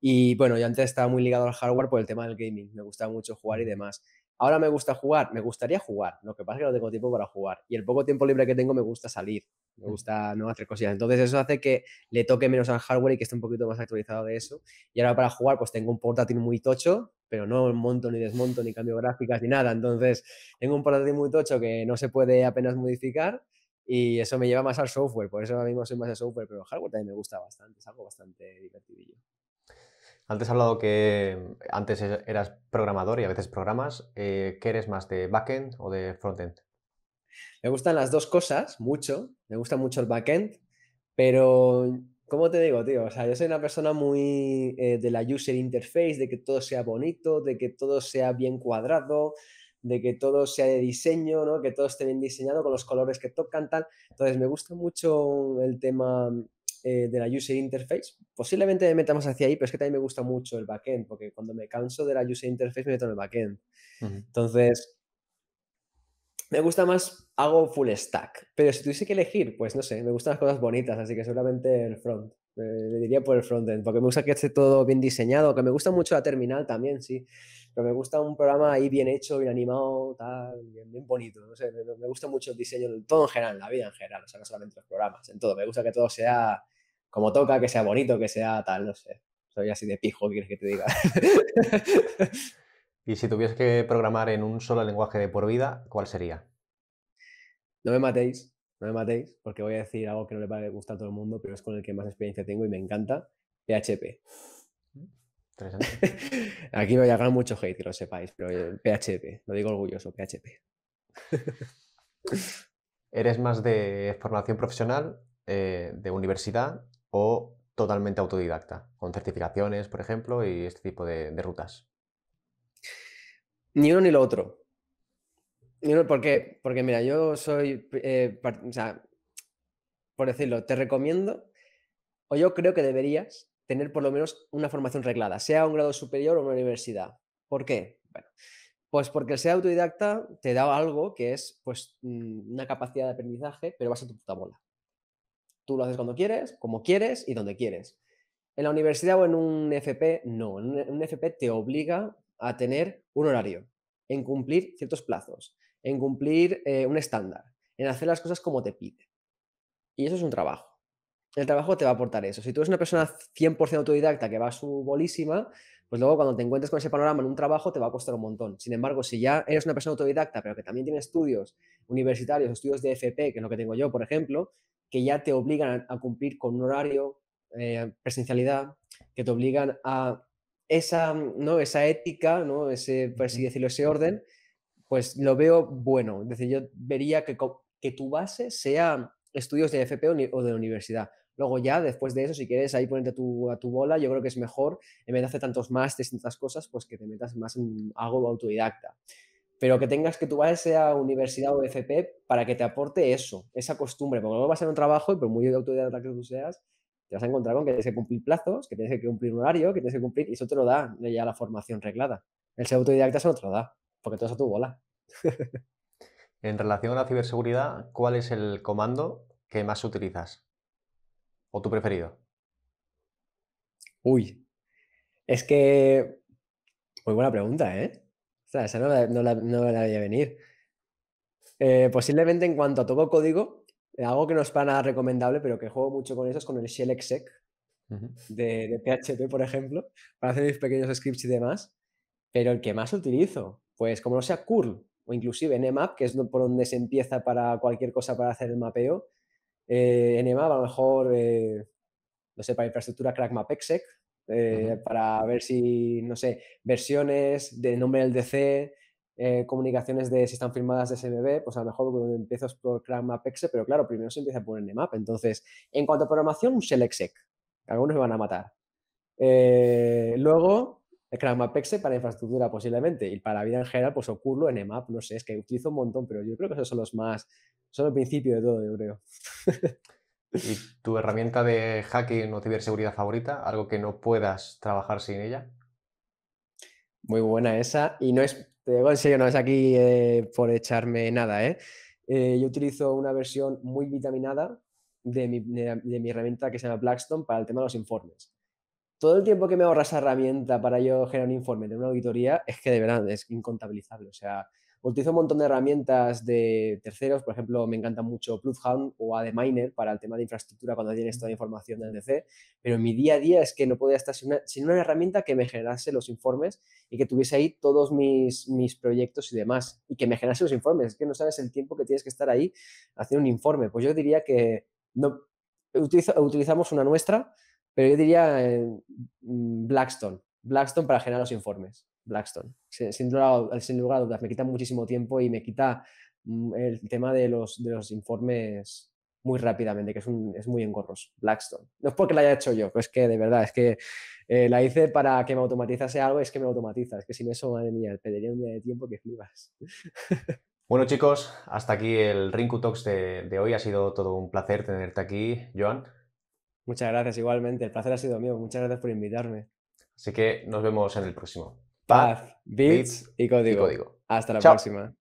Y bueno, yo antes estaba muy ligado al hardware por el tema del gaming, me gustaba mucho jugar y demás. Ahora me gusta jugar, me gustaría jugar, lo que pasa es que no tengo tiempo para jugar. Y el poco tiempo libre que tengo me gusta salir, me gusta ¿no? hacer cosillas. Entonces eso hace que le toque menos al hardware y que esté un poquito más actualizado de eso. Y ahora para jugar pues tengo un portátil muy tocho, pero no monto ni desmonto ni cambio gráficas ni nada. Entonces tengo un portátil muy tocho que no se puede apenas modificar y eso me lleva más al software. Por eso ahora mismo soy más de software, pero el hardware también me gusta bastante, es algo bastante divertidillo. Antes has hablado que antes eras programador y a veces programas. Eh, ¿Qué eres más de backend o de frontend? Me gustan las dos cosas mucho, me gusta mucho el backend, pero ¿cómo te digo, tío? O sea, yo soy una persona muy eh, de la user interface, de que todo sea bonito, de que todo sea bien cuadrado, de que todo sea de diseño, ¿no? Que todo esté bien diseñado con los colores que tocan, tal. Entonces, me gusta mucho el tema eh, de la user interface. Posiblemente me metamos hacia ahí, pero es que también me gusta mucho el backend, porque cuando me canso de la user interface me meto en el backend. Entonces, me gusta más, hago full stack. Pero si tuviese que elegir, pues no sé, me gustan las cosas bonitas, así que seguramente el front. le diría por el frontend, porque me gusta que esté todo bien diseñado, que me gusta mucho la terminal también, sí. Pero me gusta un programa ahí bien hecho, bien animado, tal, bien, bonito. No sé, me, gusta mucho el diseño, todo en general, la vida en general, o sea, no solamente los programas, en todo. Me gusta que todo sea como toca, que sea bonito, que sea tal, no sé. Soy así de pijo, quieres que te diga. Y si tuvieses que programar en un solo lenguaje de por vida, ¿cuál sería? No me matéis, no me matéis, porque voy a decir algo que no le va a gustar a todo el mundo, pero es con el que más experiencia tengo y me encanta, PHP. Aquí me voy a ganar mucho hate, que lo sepáis, pero PHP, eh, lo digo orgulloso, PHP. ¿Eres más de formación profesional, eh, de universidad o totalmente autodidacta, con certificaciones, por ejemplo, y este tipo de rutas? Ni uno ni lo otro. Ni uno, porque, porque mira, yo soy, eh, o sea, por decirlo, te recomiendo, o yo creo que deberías tener por lo menos una formación reglada, sea un grado superior o una universidad. ¿Por qué? Bueno, pues porque el ser autodidacta te da algo que es pues, mm, una capacidad de aprendizaje, pero vas a tu puta bola. Tú lo haces cuando quieres, como quieres y donde quieres. En la universidad o en un FP, no. En un FP te obliga a tener un horario, en cumplir ciertos plazos, en cumplir eh, un estándar, en hacer las cosas como te pide. Y eso es un trabajo. El trabajo te va a aportar eso. Si tú eres una persona 100% autodidacta que va a su bolísima, pues luego cuando te encuentres con ese panorama en un trabajo te va a costar un montón. Sin embargo, si ya eres una persona autodidacta, pero que también tiene estudios universitarios, estudios de FP, que es lo que tengo yo, por ejemplo, que ya te obligan a cumplir con un horario, eh, presencialidad, que te obligan a esa, ¿no? esa ética, ¿no? ese, por así decirlo, ese orden, pues lo veo bueno. decir, yo vería que, tu base sea estudios de FP o de universidad. Luego ya, después de eso, si quieres ahí ponerte a tu bola, yo creo que es mejor, en vez de hacer tantos másteres y tantas cosas, pues que te metas más en algo autodidacta. Pero que tengas que tu base sea universidad o FP para que te aporte eso, esa costumbre, porque luego vas a ser un trabajo y por muy autodidacta que tú seas, te vas a encontrar con que tienes que cumplir plazos, que tienes que cumplir un horario, que tienes que cumplir, y eso te lo da ya la formación reglada. El ser autodidacta eso no lo da, porque todo eso tu bola. en relación a la ciberseguridad, ¿cuál es el comando que más utilizas? ¿O tu preferido? Uy, es que... Muy buena pregunta, ¿eh? O sea, esa no la, no la, venir. Eh, posiblemente en cuanto a todo código, algo que no es para nada recomendable, pero que juego mucho con eso es con el shell exec de, PHP, por ejemplo, para hacer mis pequeños scripts y demás. Pero el que más utilizo, pues como no sea curl o inclusive nmap, que es por donde se empieza para cualquier cosa para hacer el mapeo, eh, nmap a lo mejor, eh, no sé, para infraestructura crack exec, eh, para ver si, no sé, versiones de nombre del DC, eh, comunicaciones de si están firmadas de SMB, pues a lo mejor cuando por es pero claro, primero se empieza por Nmap. Entonces, en cuanto a programación, un exec. Algunos me van a matar. Eh, luego, el para infraestructura posiblemente y para la vida en general, pues en Nmap, no sé, es que utilizo un montón, pero yo creo que esos son los más, son el principio de todo, yo creo. ¿Y tu herramienta de hacking o ciberseguridad favorita? ¿Algo que no puedas trabajar sin ella? Muy buena esa. Y no es te digo en serio, no es aquí eh, por echarme nada, ¿eh? ¿eh? Yo utilizo una versión muy vitaminada de mi, mi herramienta que se llama Blackstone para el tema de los informes todo el tiempo que me ahorra esa herramienta para yo generar un informe de una auditoría es que de verdad es incontabilizable. O sea, Utilizo un montón de herramientas de terceros, por ejemplo, me encanta mucho Plughound o Adminer para el tema de infraestructura cuando tienes toda la información del DC, pero en mi día a día es que no podía estar sin una, herramienta que me generase los informes y que tuviese ahí todos mis, proyectos y demás, y que me generase los informes. Es que no sabes el tiempo que tienes que estar ahí haciendo un informe. Pues yo diría que no, utilizamos una nuestra, pero yo diría eh, mm, Blackstone. Blackstone para generar los informes. Blackstone. Sin, duda, dudas, me quita muchísimo tiempo y me quita mm, el tema de los, de los informes muy rápidamente, que es, es muy engorroso. Blackstone. No es porque la haya hecho yo, pero es que de verdad, es que eh, la hice para que me automatizase algo, es que me automatiza. Es que sin eso, madre mía, perdería un día de tiempo que flipas. Bueno chicos, hasta aquí el Rinku Talks de, de hoy. Ha sido todo un placer tenerte aquí, Joan. Muchas gracias igualmente, el placer ha sido mío. Muchas gracias por invitarme. Así que nos vemos en el próximo. Paz, bits y código. Hasta la próxima.